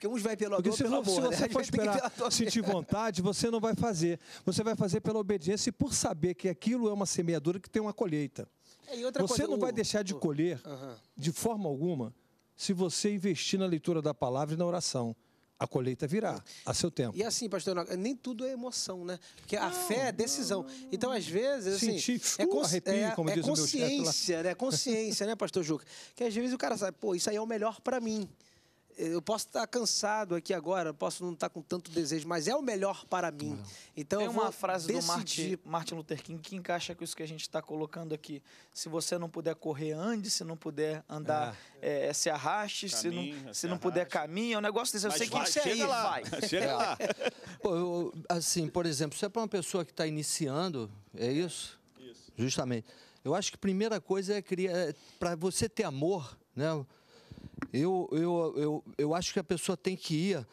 Porque uns vai pelo amor, pelo Se tá né? você né? for esperar sentir vontade, você não vai fazer. Você vai fazer pela obediência e por saber que aquilo é uma semeadura que tem uma colheita. É, você coisa, não o, vai deixar de o, colher uh -huh. de forma alguma se você investir na leitura da palavra e na oração a colheita virá a seu tempo. E assim, pastor, nem tudo é emoção, né? Porque não, a fé é decisão. Não, Então, às vezes, assim, Científico, é, cons arrepio, é, como é diz consciência, o meu né? Consciência, né, pastor Juca? Que às vezes o cara sabe, pô, isso aí é o melhor para mim eu posso estar cansado aqui agora, posso não estar com tanto desejo, mas é o melhor para mim. Então Tem uma frase decidir. do Martin, Martin Luther King que encaixa com isso que a gente está colocando aqui. Se você não puder correr, ande. Se não puder andar, é. É, se arraste. Caminha, se não, se, se não puder, caminha. É um negócio desse. Eu mas sei vai, que vai, chega, lá. vai. chega lá. Pô, eu, assim, por exemplo, se é para uma pessoa que está iniciando, é isso? Isso. Justamente. Eu acho que a primeira coisa é criar... É, para você ter amor, né? Eu, eu, eu, eu acho que a pessoa tem que ir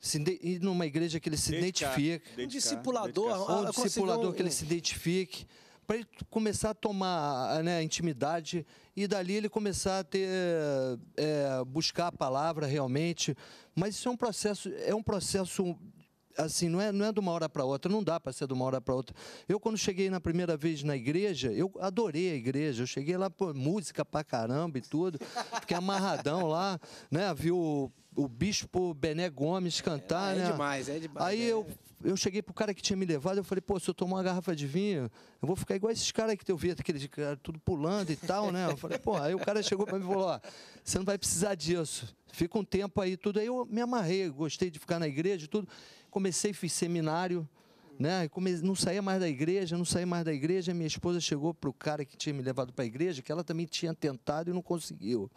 se ir numa igreja que ele se dedicar, identifique. Dedicar, um discipulador. Um discipulador que ele se identifique. Para ele começar a tomar né, intimidade e dali ele começar a ter, é, buscar a palavra realmente. Mas isso é um processo, é um processo assim, não é, não é de uma hora para outra, não dá para ser de uma hora para outra. Eu, quando cheguei na primeira vez na igreja, eu adorei a igreja. Eu cheguei lá, pô, música para caramba e tudo. Fiquei amarradão lá, né? Vi o, o bispo Bené Gomes cantar, é, é né? É demais, é demais. Aí é. eu, eu cheguei pro cara que tinha me levado, eu falei, pô, se eu tomar uma garrafa de vinho, eu vou ficar igual esses caras que eu vi, aqueles caras tudo pulando e tal, né? Eu falei, pô, aí o cara chegou para mim e falou, ó, você não vai precisar disso. Fica um tempo aí, tudo. Aí eu me amarrei, gostei de ficar na igreja e tudo comecei, fiz seminário, né? comecei Não saía mais da igreja, não saía mais da igreja. Minha esposa chegou para o cara que tinha me levado para a igreja, que ela também tinha tentado e não conseguiu.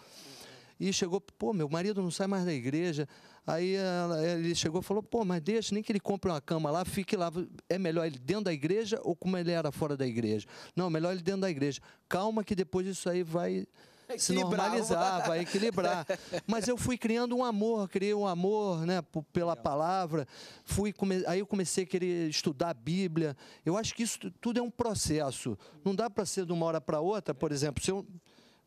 E chegou, pô, meu marido não sai mais da igreja. Aí ela, ele chegou e falou, pô, mas deixa, nem que ele compre uma cama lá, fique lá. É melhor ele dentro da igreja ou como ele era fora da igreja? Não, melhor ele dentro da igreja. Calma que depois isso aí vai se normalizar, vai equilibrar. Mas eu fui criando um amor, criei um amor né, pela palavra, fui come... aí eu comecei a querer estudar a Bíblia. Eu acho que isso tudo é um processo. Não dá para ser de uma hora para outra, por exemplo, se eu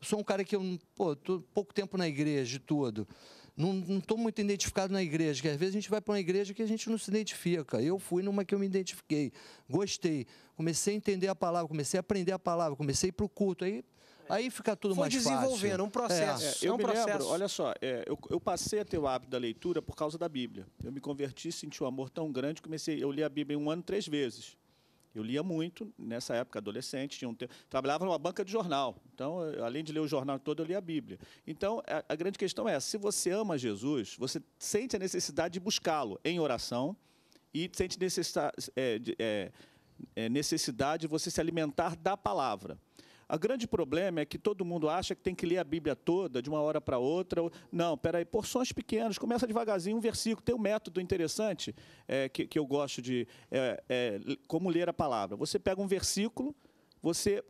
sou um cara que eu pô, tô pouco tempo na igreja e tudo. Não estou muito identificado na igreja, que às vezes a gente vai para uma igreja que a gente não se identifica. Eu fui numa que eu me identifiquei, gostei, comecei a entender a palavra, comecei a aprender a palavra, comecei para o culto. Aí Aí fica tudo Foi mais fácil. Foi desenvolvendo um é. processo. É. É, eu é um processo. Lembro, olha só, é, eu, eu, passei a ter o hábito da leitura por causa da Bíblia. Eu me converti, senti um amor tão grande, comecei, eu li a Bíblia em um ano três vezes. Eu lia muito, nessa época, adolescente, tinha um tempo, trabalhava numa banca de jornal. Então, eu, além de ler o jornal todo, eu lia a Bíblia. Então, a, a grande questão é, se você ama Jesus, você sente a necessidade de buscá-lo em oração e sente necessidade, é, é, é, necessidade de você se alimentar da palavra. O grande problema é que todo mundo acha que tem que ler a Bíblia toda de uma hora para outra. Não, peraí, porções pequenas, começa devagarzinho um versículo. Tem um método interessante é, que, que, eu gosto de é, é, como ler a palavra. Você pega um versículo, você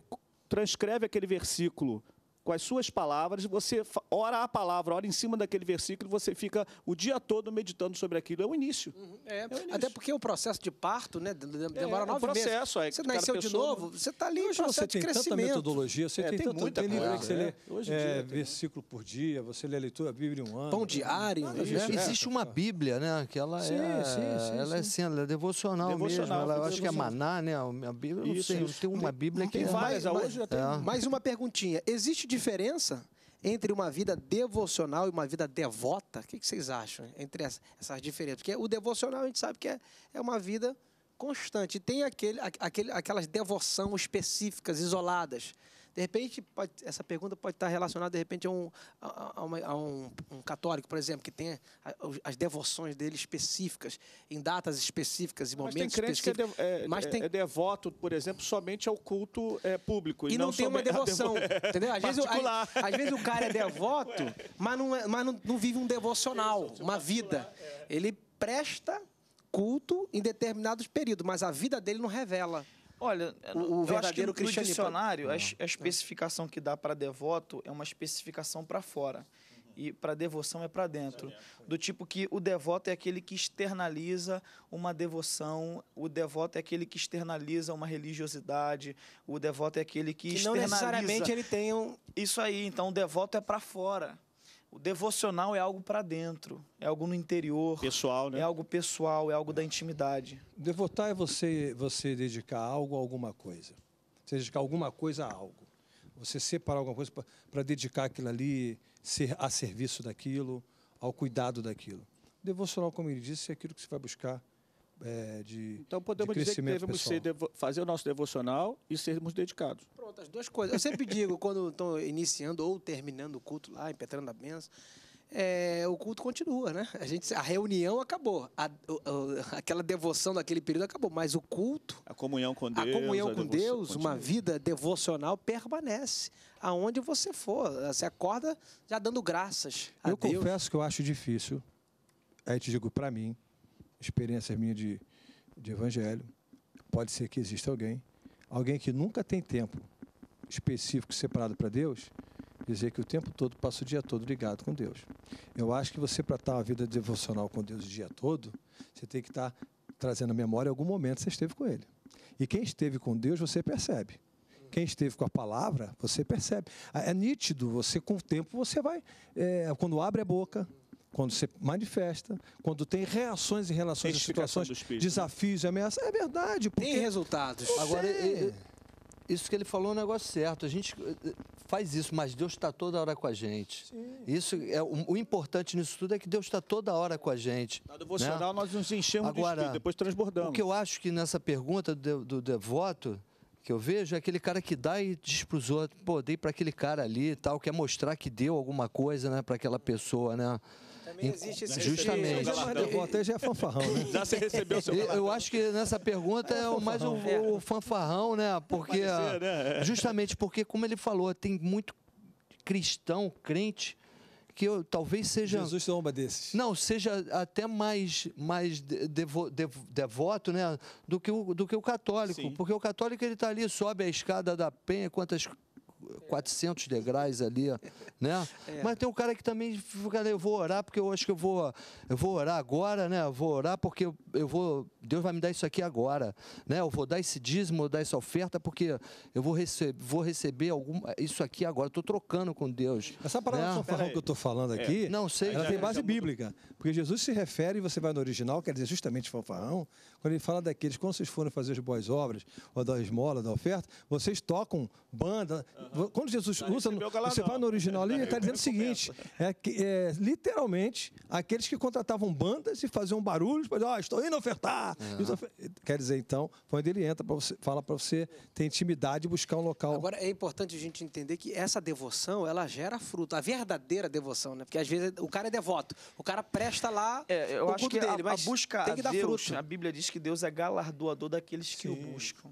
transcreve aquele versículo com as suas palavras, você ora a palavra, ora em cima daquele versículo, você fica o dia todo meditando sobre aquilo. É o início. Uhum, é, é o início. Até porque o processo de parto, né, demora é, é nove processo, meses. É, você nasceu de novo, você está ali hoje processo você tem de crescimento. Tanta metodologia, você é, tem, tem tanto, muita tem Que Você lê é. hoje é, dia, versículo por dia, você lê a leitura da Bíblia um ano. Pão diário. Um ano. Né? Existe é. uma Bíblia, né, que ela sim, é, sim, sim, ela é, sim. Assim, ela é devocional, devocional mesmo. Ela, eu acho que é maná, né, a Bíblia, eu não sei, tem uma Bíblia que... Tem várias, hoje já tem. Mais uma perguntinha. Existe diferença entre uma vida devocional e uma vida devota? O que vocês acham entre essas diferenças? Porque o devocional a gente sabe que é, é uma vida constante. Tem aquele, aquele, aquelas devoção específicas, isoladas. De repente, pode, essa pergunta pode estar relacionada, de repente, a, um, a, uma, a um, um, católico, por exemplo, que tem as devoções dele específicas, em datas específicas e momentos mas tem específicos. Que é, de, é, mas tem... É, é devoto, por exemplo, somente ao culto é, público. E, e não, não tem uma devoção, devo... entendeu? Às vezes, às, às vezes, o cara é devoto, mas, não, é, mas não, não vive um devocional, Isso, é uma vida. Ele presta culto em determinados períodos, mas a vida dele não revela. Olha, o, o verdadeiro eu no dicionário, a, a, é. especificação que dá para devoto é uma especificação para fora. Uhum. E para devoção é para dentro. Do tipo que o devoto é aquele que externaliza uma devoção, o devoto é aquele que externaliza uma religiosidade, o devoto é aquele que, que externaliza. Não necessariamente ele tem um. Isso aí, então o devoto é para fora. O devocional é algo para dentro, é algo no interior, pessoal, né? É algo pessoal, é algo da intimidade. Devotar é você você dedicar algo a alguma coisa. Você dedicar alguma coisa a algo. Você separar alguma coisa para dedicar aquilo ali ser a serviço daquilo, ao cuidado daquilo. Devocional, como ele disse, é aquilo que você vai buscar é, de Então podemos de dizer que devemos devo fazer o nosso devocional e sermos dedicados. Pronto, as duas coisas. Eu sempre digo, quando estou iniciando ou terminando o culto lá, impetrando a benção, é, o culto continua, né? A, gente, a reunião acabou. A, aquela devoção daquele período acabou, mas o culto. A comunhão com Deus. A comunhão com Deus, continua. uma vida devocional permanece. Aonde você for. Você acorda já dando graças. eu Deus. confesso que eu acho difícil. Aí é, te digo para mim, experiência minha de, de evangelho, pode ser que exista alguém, alguém que nunca tem tempo específico separado para Deus, dizer que o tempo todo passa o dia todo ligado com Deus. Eu acho que você, para estar uma vida devocional com Deus o dia todo, você tem que estar trazendo à memória algum momento que você esteve com Ele. E quem esteve com Deus, você percebe. Quem esteve com a palavra, você percebe. É, é nítido, você com o tempo, você vai. É, quando abre a boca, quando se manifesta, quando tem reações em relação a situações, né? desafios e ameaças. É verdade. Porque... Tem resultados. Agora, é. isso que ele falou é um negócio certo. A gente eh, eh, faz isso, mas Deus está toda hora com a gente. Sim. Isso é o, o, importante nisso tudo é que Deus está toda hora com a gente. Na devocional né? nós nos enchemos Agora, de espírito, depois transbordamos. O que eu acho que nessa pergunta do, do devoto que eu vejo é aquele cara que dá e diz para os outros, pô, dei para aquele cara ali e tal, quer mostrar que deu alguma coisa, né, para aquela pessoa, né? Também existe esse Justamente. Até já é fanfarrão, né? Já você recebeu o seu galardão. Eu acho que nessa pergunta é, é o mais o, o fanfarrão, né? Porque, né? É. Justamente porque, como ele falou, tem muito cristão, crente, que eu, talvez seja. Jesus tomba desses. Não, seja até mais, mais devo, devo, devoto né, do, que o, do que o católico. Sim. Porque o católico ele está ali, sobe a escada da penha, quantas 400 degraus ali, né? É. Mas tem um cara que também fica, eu vou orar porque eu acho que eu vou, eu vou orar agora, né? Eu vou orar porque eu vou, Deus vai me dar isso aqui agora, né? Eu vou dar esse dízimo, dar essa oferta porque eu vou, rece vou receber algum, isso aqui agora, estou trocando com Deus. Essa palavra né? que eu estou falando é. aqui, é. não sei, ela tem base bíblica, porque Jesus se refere, você vai no original, quer dizer justamente fanfarrão, quando ele fala daqueles, quando vocês forem fazer as boas obras, ou da esmola, da oferta, vocês tocam banda, uhum quando Jesus usa você vai no original ali, é, ele está é, dizendo é o seguinte: é que é, literalmente aqueles que contratavam bandas e faziam barulhos, ó, oh, estou indo ofertar. Uhum. Quer dizer, então, quando ele entra, para você, fala para você ter intimidade e buscar um local. Agora é importante a gente entender que essa devoção ela gera fruto, a verdadeira devoção, né? Porque às vezes o cara é devoto, o cara presta lá. É, eu acho que dele, a, a busca tem que Deus, dar fruto. A Bíblia diz que Deus é galardoador daqueles Sim. que o buscam.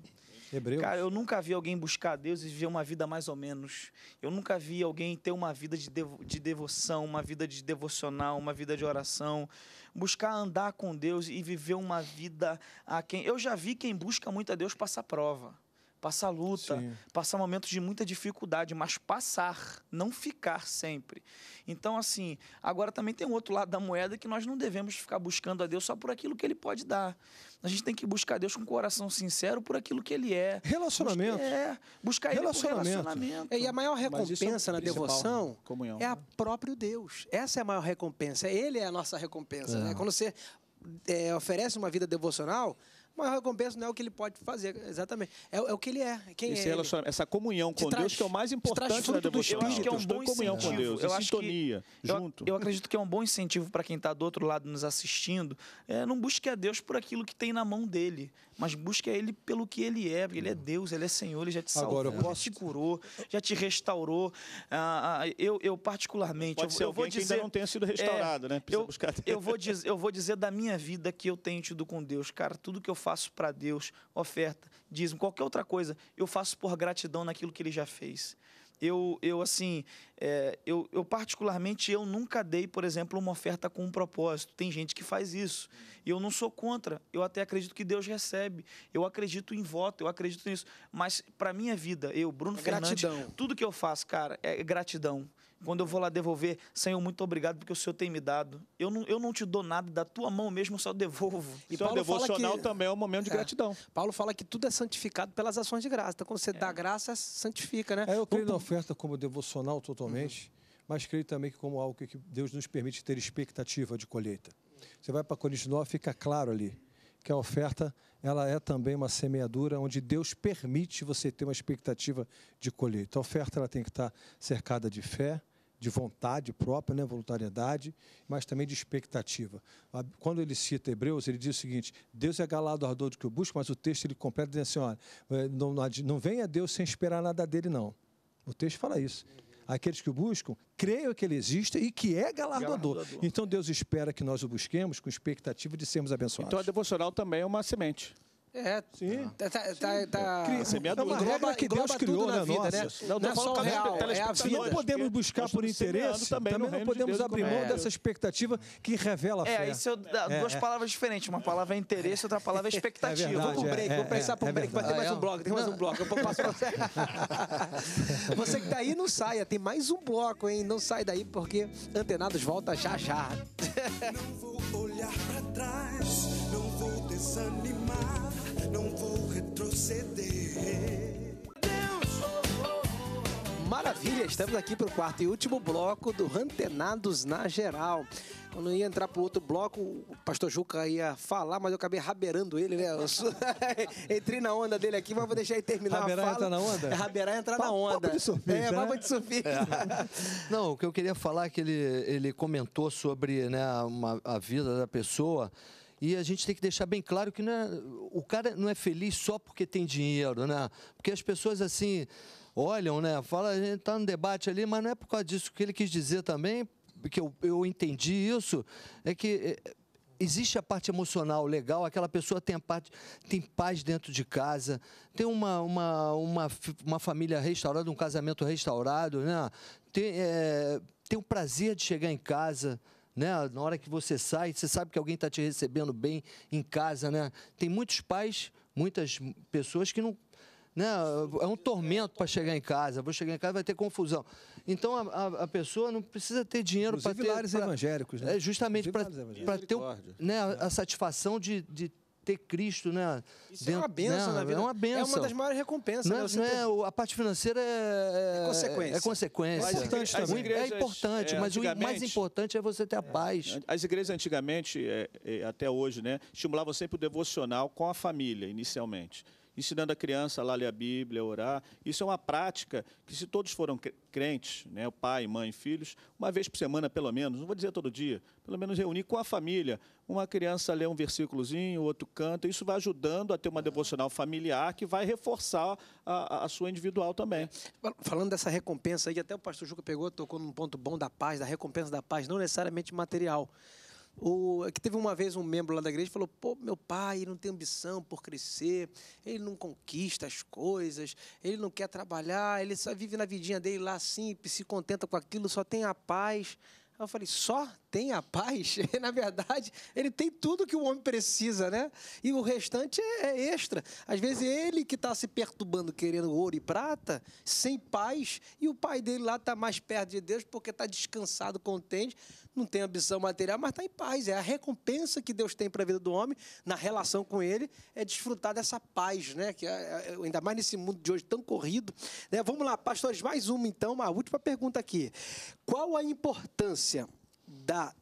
Hebreus. Cara, eu nunca vi alguém buscar Deus e viver uma vida mais ou menos. Eu nunca vi alguém ter uma vida de, devo, de devoção, uma vida de devocional, uma vida de oração. Buscar andar com Deus e viver uma vida a quem. Eu já vi quem busca muito a Deus passar prova passar luta, Sim. passar momentos de muita dificuldade, mas passar, não ficar sempre. Então, assim, agora também tem um outro lado da moeda que nós não devemos ficar buscando a Deus só por aquilo que Ele pode dar. A gente tem que buscar Deus com um coração sincero por aquilo que Ele é. Relacionamento. é, buscar relacionamento. Ele relacionamento. É, e a maior é recompensa é na devoção comunhão, é a né? próprio Deus. Essa é a maior recompensa. Ele é a nossa recompensa. Né? É. Quando você oferece uma vida devocional uma recompensa não é o que ele pode fazer, exatamente. É, é o que ele é, quem Esse é Essa comunhão com Deus que é o mais importante da democracia. Eu acho que é um bom comunhão com Deus, eu sintonia, que, junto. Eu, eu, acredito que é um bom incentivo para quem está do outro lado nos assistindo. É, não busque a Deus por aquilo que tem na mão dele mas busca ele pelo que ele é, porque ele é Deus, ele é Senhor, ele já te salvou, Agora, posso... já te curou, já te restaurou. Ah, ah, eu, eu, particularmente, Pode eu, ser eu vou dizer, que ainda não tenha sido é, restaurado, é, né? Precisa eu, buscar... eu vou dizer, eu vou dizer da minha vida que eu tenho tido com Deus, cara, tudo que eu faço para Deus, oferta, dízimo, qualquer outra coisa, eu faço por gratidão naquilo que ele já fez eu, eu assim, é, eu, eu, particularmente eu nunca dei, por exemplo, uma oferta com um propósito. Tem gente que faz isso. E eu não sou contra. Eu até acredito que Deus recebe. Eu acredito em voto, eu acredito nisso. Mas para minha vida, eu, Bruno é Fernandes, gratidão. tudo que eu faço, cara, é gratidão. Quando eu vou lá devolver, Senhor, muito obrigado porque o Senhor tem me dado. Eu não, eu não te dou nada, da tua mão mesmo eu só devolvo. E o Paulo devocional que, também é um momento de é, gratidão. Paulo fala que tudo é santificado pelas ações de graça. Então, quando você é. dá graça, santifica, né? É, eu creio na oferta como devocional totalmente, uhum. mas creio também que como algo que Deus nos permite ter expectativa de colheita. Você vai para Coríntios 9, fica claro ali que a oferta ela é também uma semeadura onde Deus permite você ter uma expectativa de colheita. A oferta ela tem que estar cercada de fé, de vontade própria, né, voluntariedade, mas também de expectativa. Quando ele cita Hebreus, ele diz o seguinte: Deus é galardoador do que eu busco, mas o texto ele completa dizendo assim: olha, eh, não, não venha Deus sem esperar nada dele, não. O texto fala isso aqueles que o buscam, creiam que ele existe e que é galardoador. galardoador. Então Deus espera que nós o busquemos com expectativa de sermos abençoados. Então a devocional também é uma semente. É, sim. Tá, tá, tá sim. Tá, é, é uma engloba, regra que Deus criou na né? vida, né? nossa. né? Não, não é só o real, é a vida. Não podemos buscar por interesse, também, também não podemos de abrir mão é. dessa expectativa que revela a é, fé. É, isso é, duas é. palavras diferentes. Uma palavra é interesse, outra palavra é expectativa. Verdade, vou pro break, vou pensar pro break, vai ter mais um bloco, tem mais um bloco. Eu vou passar você. você que tá aí, não saia, tem mais um bloco, hein? Não sai daí, porque Antenados volta já já. Não vou olhar pra trás, não vou desanimar não vou retroceder. Deus! Maravilha, estamos aqui para o quarto e último bloco do Rantenados na Geral. Quando eu ia entrar pro outro bloco, o pastor Juca ia falar, mas eu acabei rabeirando ele, né? Entrei na onda dele aqui, mas vou deixar ele terminar Rabeirão a fala. entrar na onda? Rabeirão entrar na onda. Papo de surfista. É, papo né? de surfista. É. Não, o que eu queria falar é que ele, ele comentou sobre né, uma, a vida da pessoa e a gente tem que deixar bem claro que não é, o cara não é feliz só porque tem dinheiro, né? Porque as pessoas assim olham, né? Fala, a gente tá no debate ali, mas não é por causa disso que ele quis dizer também, porque eu, eu entendi isso, é que é, existe a parte emocional legal, aquela pessoa tem, parte, tem paz dentro de casa, tem uma, uma, uma, uma família restaurada, um casamento restaurado, né? tem, é, tem o prazer de chegar em casa né? Na hora que você sai, você sabe que alguém está te recebendo bem em casa, né? Tem muitos pais, muitas pessoas que não né? É um tormento para chegar em casa. Vou chegar em casa, vai ter confusão. Então a, a, a pessoa não precisa ter dinheiro para ter. Pra, evangélicos, né? É, justamente para ter né, a, a satisfação de, de ter Cristo, né? Isso dentro, é uma benção né? na vida. É uma benção. É uma das maiores recompensas. Não, é, né? não é ter... é, a parte financeira é, é, é consequência. É consequência. Mas, é importante as, também. Igrejas, é importante, é, mas o mais importante é você ter a paz. As igrejas antigamente, até hoje, né, estimulavam sempre o devocional com a família, inicialmente ensinando a criança lá a ler a Bíblia, a orar. Isso é uma prática que, se todos foram crentes, né, o pai, mãe, filhos, uma vez por semana, pelo menos, não vou dizer todo dia, pelo menos reunir com a família. Uma criança lê um versículozinho, outro canta. Isso vai ajudando a ter uma devocional familiar que vai reforçar a, a sua individual também. Falando dessa recompensa aí, até o pastor Juca pegou, tocou num ponto bom da paz, da recompensa da paz, não necessariamente material. O, que teve uma vez um membro lá da igreja falou: pô, meu pai não tem ambição por crescer, ele não conquista as coisas, ele não quer trabalhar, ele só vive na vidinha dele lá assim, se contenta com aquilo, só tem a paz. Aí eu falei: só tem a paz, na verdade, ele tem tudo que o homem precisa, né? E o restante é, é extra. Às vezes ele que está se perturbando querendo ouro e prata, sem paz, e o pai dele lá está mais perto de Deus porque está descansado, contente, não tem ambição material, mas está em paz. É a recompensa que Deus tem para a vida do homem, na relação com ele, é desfrutar dessa paz, né? Que é, é, ainda mais nesse mundo de hoje tão corrido. Né? Vamos lá, pastores, mais uma então, uma última pergunta aqui. Qual a importância? da,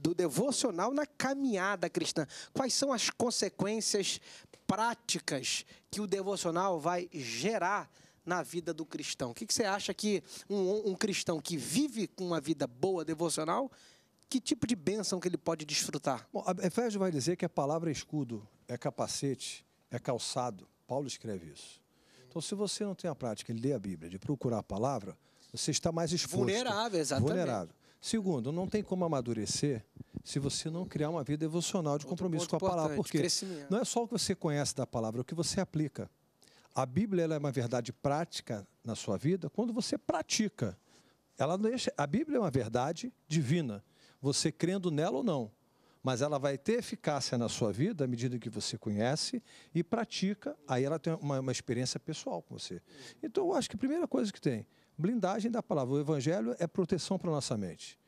do devocional na caminhada cristã? Quais são as consequências práticas que o devocional vai gerar na vida do cristão? O que, que você acha que um, um cristão que vive com uma vida boa devocional, que tipo de bênção que ele pode desfrutar? Bom, Efésio vai dizer que a palavra é escudo, é capacete, é calçado. Paulo escreve isso. Então, se você não tem a prática de ler a Bíblia, de procurar a palavra, você está mais exposto. Vulnerável, exatamente. Vulnerável. Segundo, não tem como amadurecer se você não criar uma vida devocional de Outro compromisso com a palavra. Porque não é só o que você conhece da palavra, é o que você aplica. A Bíblia é uma verdade prática na sua vida quando você pratica. Ela deixa, a Bíblia é uma verdade divina, você crendo nela ou não. Mas ela vai ter eficácia na sua vida à medida que você conhece e pratica, aí ela tem uma, uma experiência pessoal com você. Então, eu acho que a primeira coisa que tem, Blindagem da palavra. O evangelho é proteção para nossa mente.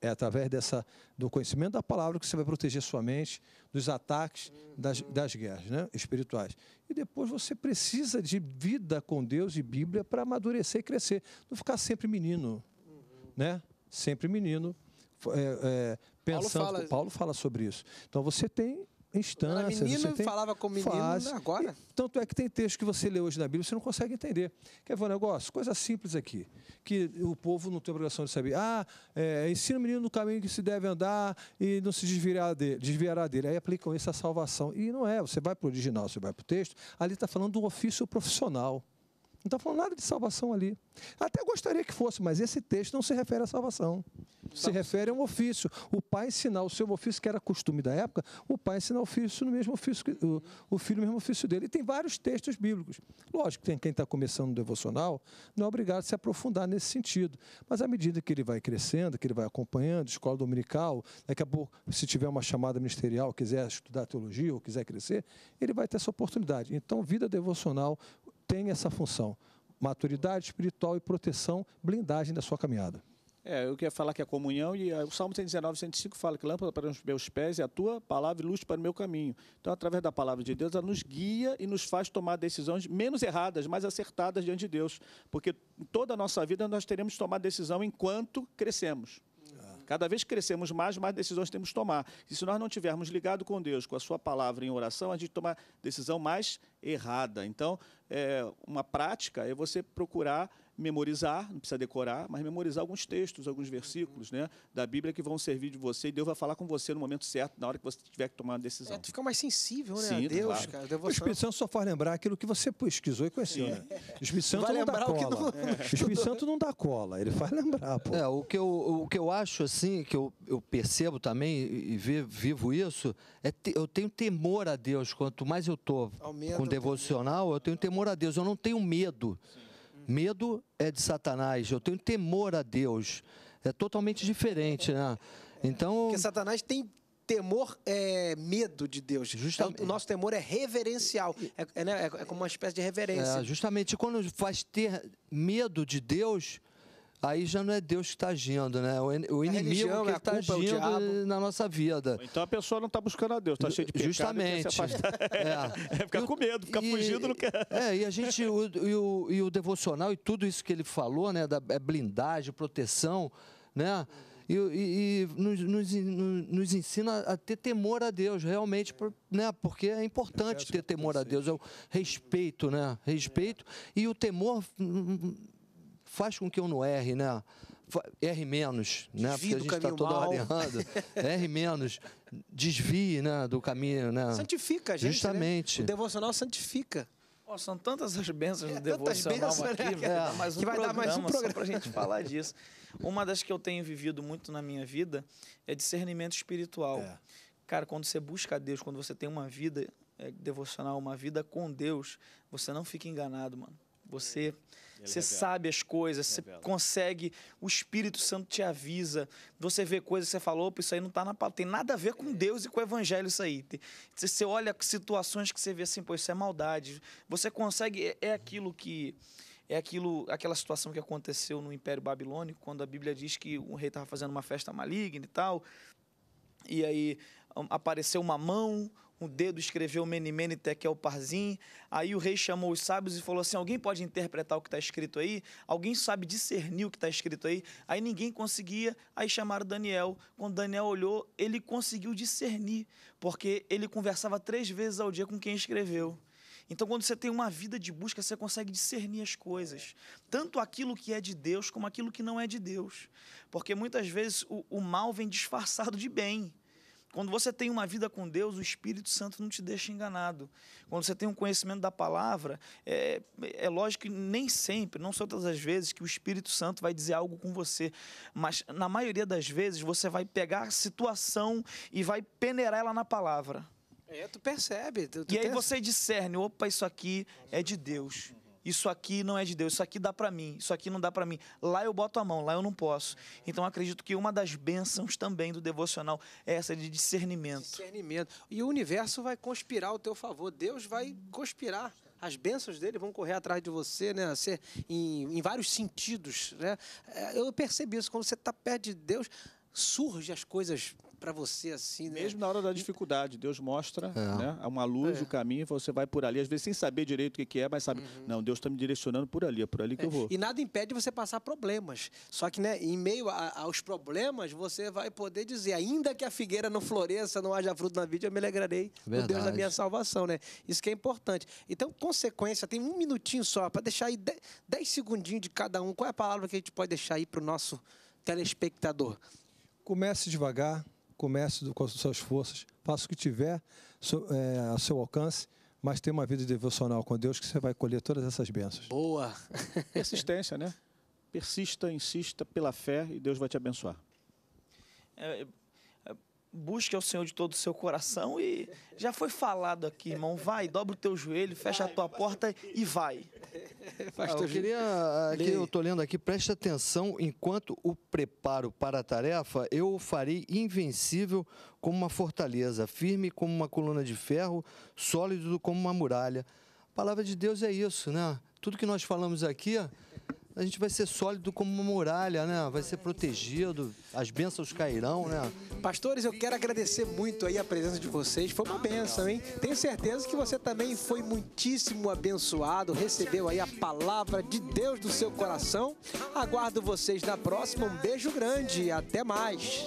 É através dessa, do conhecimento da palavra que você vai proteger sua mente dos ataques das, das guerras né, espirituais. E depois você precisa de vida com Deus e Bíblia para amadurecer e crescer. Não ficar sempre menino, né? Sempre menino, é, é, pensando. Paulo fala... Paulo fala sobre isso. Então você tem instância. Era menino, tem... falava com menino Faz. agora. E, tanto é que tem texto que você lê hoje na Bíblia, você não consegue entender. Quer ver um negócio? Coisa simples aqui, que o povo não tem obrigação de saber. Ah, é, ensina o menino no caminho que se deve andar e não se desviará dele. Desviará dele. Aí aplicam isso à salvação. E não é, você vai para o original, você vai para o texto, ali está falando do ofício profissional. Não está falando nada de salvação ali. Até gostaria que fosse, mas esse texto não se refere à salvação. Se refere a um ofício. O pai ensinar o seu ofício, que era costume da época, o pai ensinar o ofício no mesmo ofício, que, o, o filho no mesmo ofício dele. E tem vários textos bíblicos. Lógico, tem quem está começando no devocional, não é obrigado a se aprofundar nesse sentido. Mas à medida que ele vai crescendo, que ele vai acompanhando, escola dominical, daqui a pouco, se tiver uma chamada ministerial, quiser estudar teologia ou quiser crescer, ele vai ter essa oportunidade. Então, vida devocional, tem essa função. Maturidade espiritual e proteção, blindagem da sua caminhada. É, eu queria falar que a comunhão, e é, o Salmo 119, 105 fala que lâmpada para os meus pés e a tua palavra e luz para o meu caminho. Então, através da palavra de Deus, ela nos guia e nos faz tomar decisões menos erradas, mais acertadas diante de Deus. Porque toda a nossa vida nós teremos que tomar decisão enquanto crescemos. Cada vez que crescemos mais, mais decisões temos que tomar. E se nós não tivermos ligado com Deus, com a sua palavra em oração, a gente toma decisão mais errada. Então, é, uma prática é você procurar memorizar, não precisa decorar, mas memorizar alguns textos, alguns versículos né, da Bíblia que vão servir de você e Deus vai falar com você no momento certo, na hora que você tiver que tomar uma é, decisão. É, tu fica mais sensível, né? Sim, a Deus, claro. cara. O Espírito Santo só faz lembrar aquilo que você pesquisou e conheceu. Né? O Espírito Santo vai não dá cola. Não... É. O Espírito Santo não dá cola, ele faz lembrar. Pô. É, o, que eu, o que eu acho, assim, que eu, eu percebo também e vivo isso, é te, eu tenho temor a Deus. Quanto mais eu estou com devocional, eu tenho temor a Deus. Eu não tenho medo. Sim Medo é de Satanás, eu tenho temor a Deus. É totalmente diferente, né? Então. Porque Satanás tem temor é medo de Deus. É, justamente. É, o nosso temor é reverencial. É, é, né? é, é, como uma espécie de é, reverência. É, justamente. Quando faz ter medo de Deus, aí já não é Deus que está agindo, né? O, o inimigo religião, é que está é agindo é na nossa vida. Então a pessoa não está buscando a Deus, está cheia de pecado. Justamente. É. é. ficar com medo, ficar e, fugindo, não quer. É, e a gente, o, e, o, e o devocional e tudo isso que ele falou, né? Da é blindagem, proteção, né? E, e, e nos, nos, nos, ensina a ter temor a Deus, realmente, né? porque é importante ter temor a Deus, é o respeito, né? Respeito. E o temor hum, hum, hum, faz com que eu não erre, né? erre menos, né? Desvie Porque a gente está toda mal. hora errando. erre menos, desvie né? do caminho. Né? Santifica a gente. Né? Justamente. Né? O devocional santifica. Oh, são tantas as bênçãos é, do devocional bênçãos, aqui, né? um que vai dar mais um programa para a gente falar disso. Uma das que eu tenho vivido muito na minha vida é discernimento espiritual. É. Cara, quando você busca a Deus, quando você tem uma vida é, devocional, uma vida com Deus, você não fica enganado, mano. Você... É você sabe as coisas, você consegue, o Espírito Santo te avisa, você vê coisas que você falou, isso aí não tá na Palavra, tem nada a ver com é. Deus e com o evangelho isso aí. Você olha situações que você vê assim, pô, isso é maldade. Você consegue é, é aquilo que é aquilo, aquela situação que aconteceu no Império Babilônico, quando a Bíblia diz que um rei estava fazendo uma festa maligna e tal, e aí hum, apareceu uma mão, um dedo escreveu Menimene Tekel é Parzim. Aí o rei chamou os sábios e falou assim: Alguém pode interpretar o que está escrito aí? Alguém sabe discernir o que está escrito aí? Aí ninguém conseguia. Aí chamaram Daniel. Quando Daniel olhou, ele conseguiu discernir, porque ele conversava três vezes ao dia com quem escreveu. Então, quando você tem uma vida de busca, você consegue discernir as coisas, tanto aquilo que é de Deus como aquilo que não é de Deus. Porque muitas vezes o, o mal vem disfarçado de bem. Quando você tem uma vida com Deus, o Espírito Santo não te deixa enganado. Quando você tem um conhecimento da palavra, é, é lógico que nem sempre, não são todas as vezes, que o Espírito Santo vai dizer algo com você. Mas na maioria das vezes, você vai pegar a situação e vai peneirar ela na palavra. É, tu percebe. Tu, tu e aí você discerne, opa, isso aqui é de Deus. Isso aqui não é de Deus, isso aqui dá para mim, isso aqui não dá para mim. Lá eu boto a mão, lá eu não posso. Então acredito que uma das bênçãos também do devocional é essa de discernimento. Discernimento. E o universo vai conspirar ao teu favor. Deus vai conspirar as bênçãos dele vão correr atrás de você, né? Você, em, em vários sentidos, né? É, eu percebi isso. Quando você está perto de Deus, surgem as coisas para você assim. Né? Mesmo na hora da dificuldade, Deus mostra é. né, uma luz, é. o caminho, você vai por ali, às vezes sem saber direito o que é, mas sabe, uhum. não, Deus está me direcionando por ali, é por ali que é. eu vou. E nada impede você passar problemas. Só que né, em meio a, aos problemas, você vai poder dizer, ainda que a figueira não floresça, não haja fruto na vida, eu me alegrarei Verdade. do Deus da minha salvação. né? Isso que é importante. Então, consequência, tem um minutinho só, para deixar aí 10, 10 segundinhos de cada um. Qual é a palavra que a gente pode deixar aí para o nosso telespectador? Comece devagar, comece com as suas forças, faça o que tiver so, é, ao seu alcance, mas tenha uma vida devocional com Deus que você vai colher todas essas bênçãos. Boa! Persistência, né? Persista, insista pela fé e Deus vai te abençoar. É, busque ao Senhor de todo o seu coração e já foi falado aqui, irmão. Vai, dobra o teu joelho, fecha a tua porta e vai. Pastor, ah, eu queria, ah, aqui, eu estou lendo aqui, preste atenção, enquanto o preparo para a tarefa, eu o farei invencível como uma fortaleza, firme como uma coluna de ferro, sólido como uma muralha. A palavra de Deus é isso, né? Tudo que nós falamos aqui a gente vai ser sólido como uma muralha, né? Vai ser protegido, as bênçãos cairão, né? Pastores, eu quero agradecer muito aí a presença de vocês. Foi uma bênção, hein? Tenho certeza que você também foi muitíssimo abençoado, recebeu aí a palavra de Deus do seu coração. Aguardo vocês na próxima. Um beijo grande e até mais.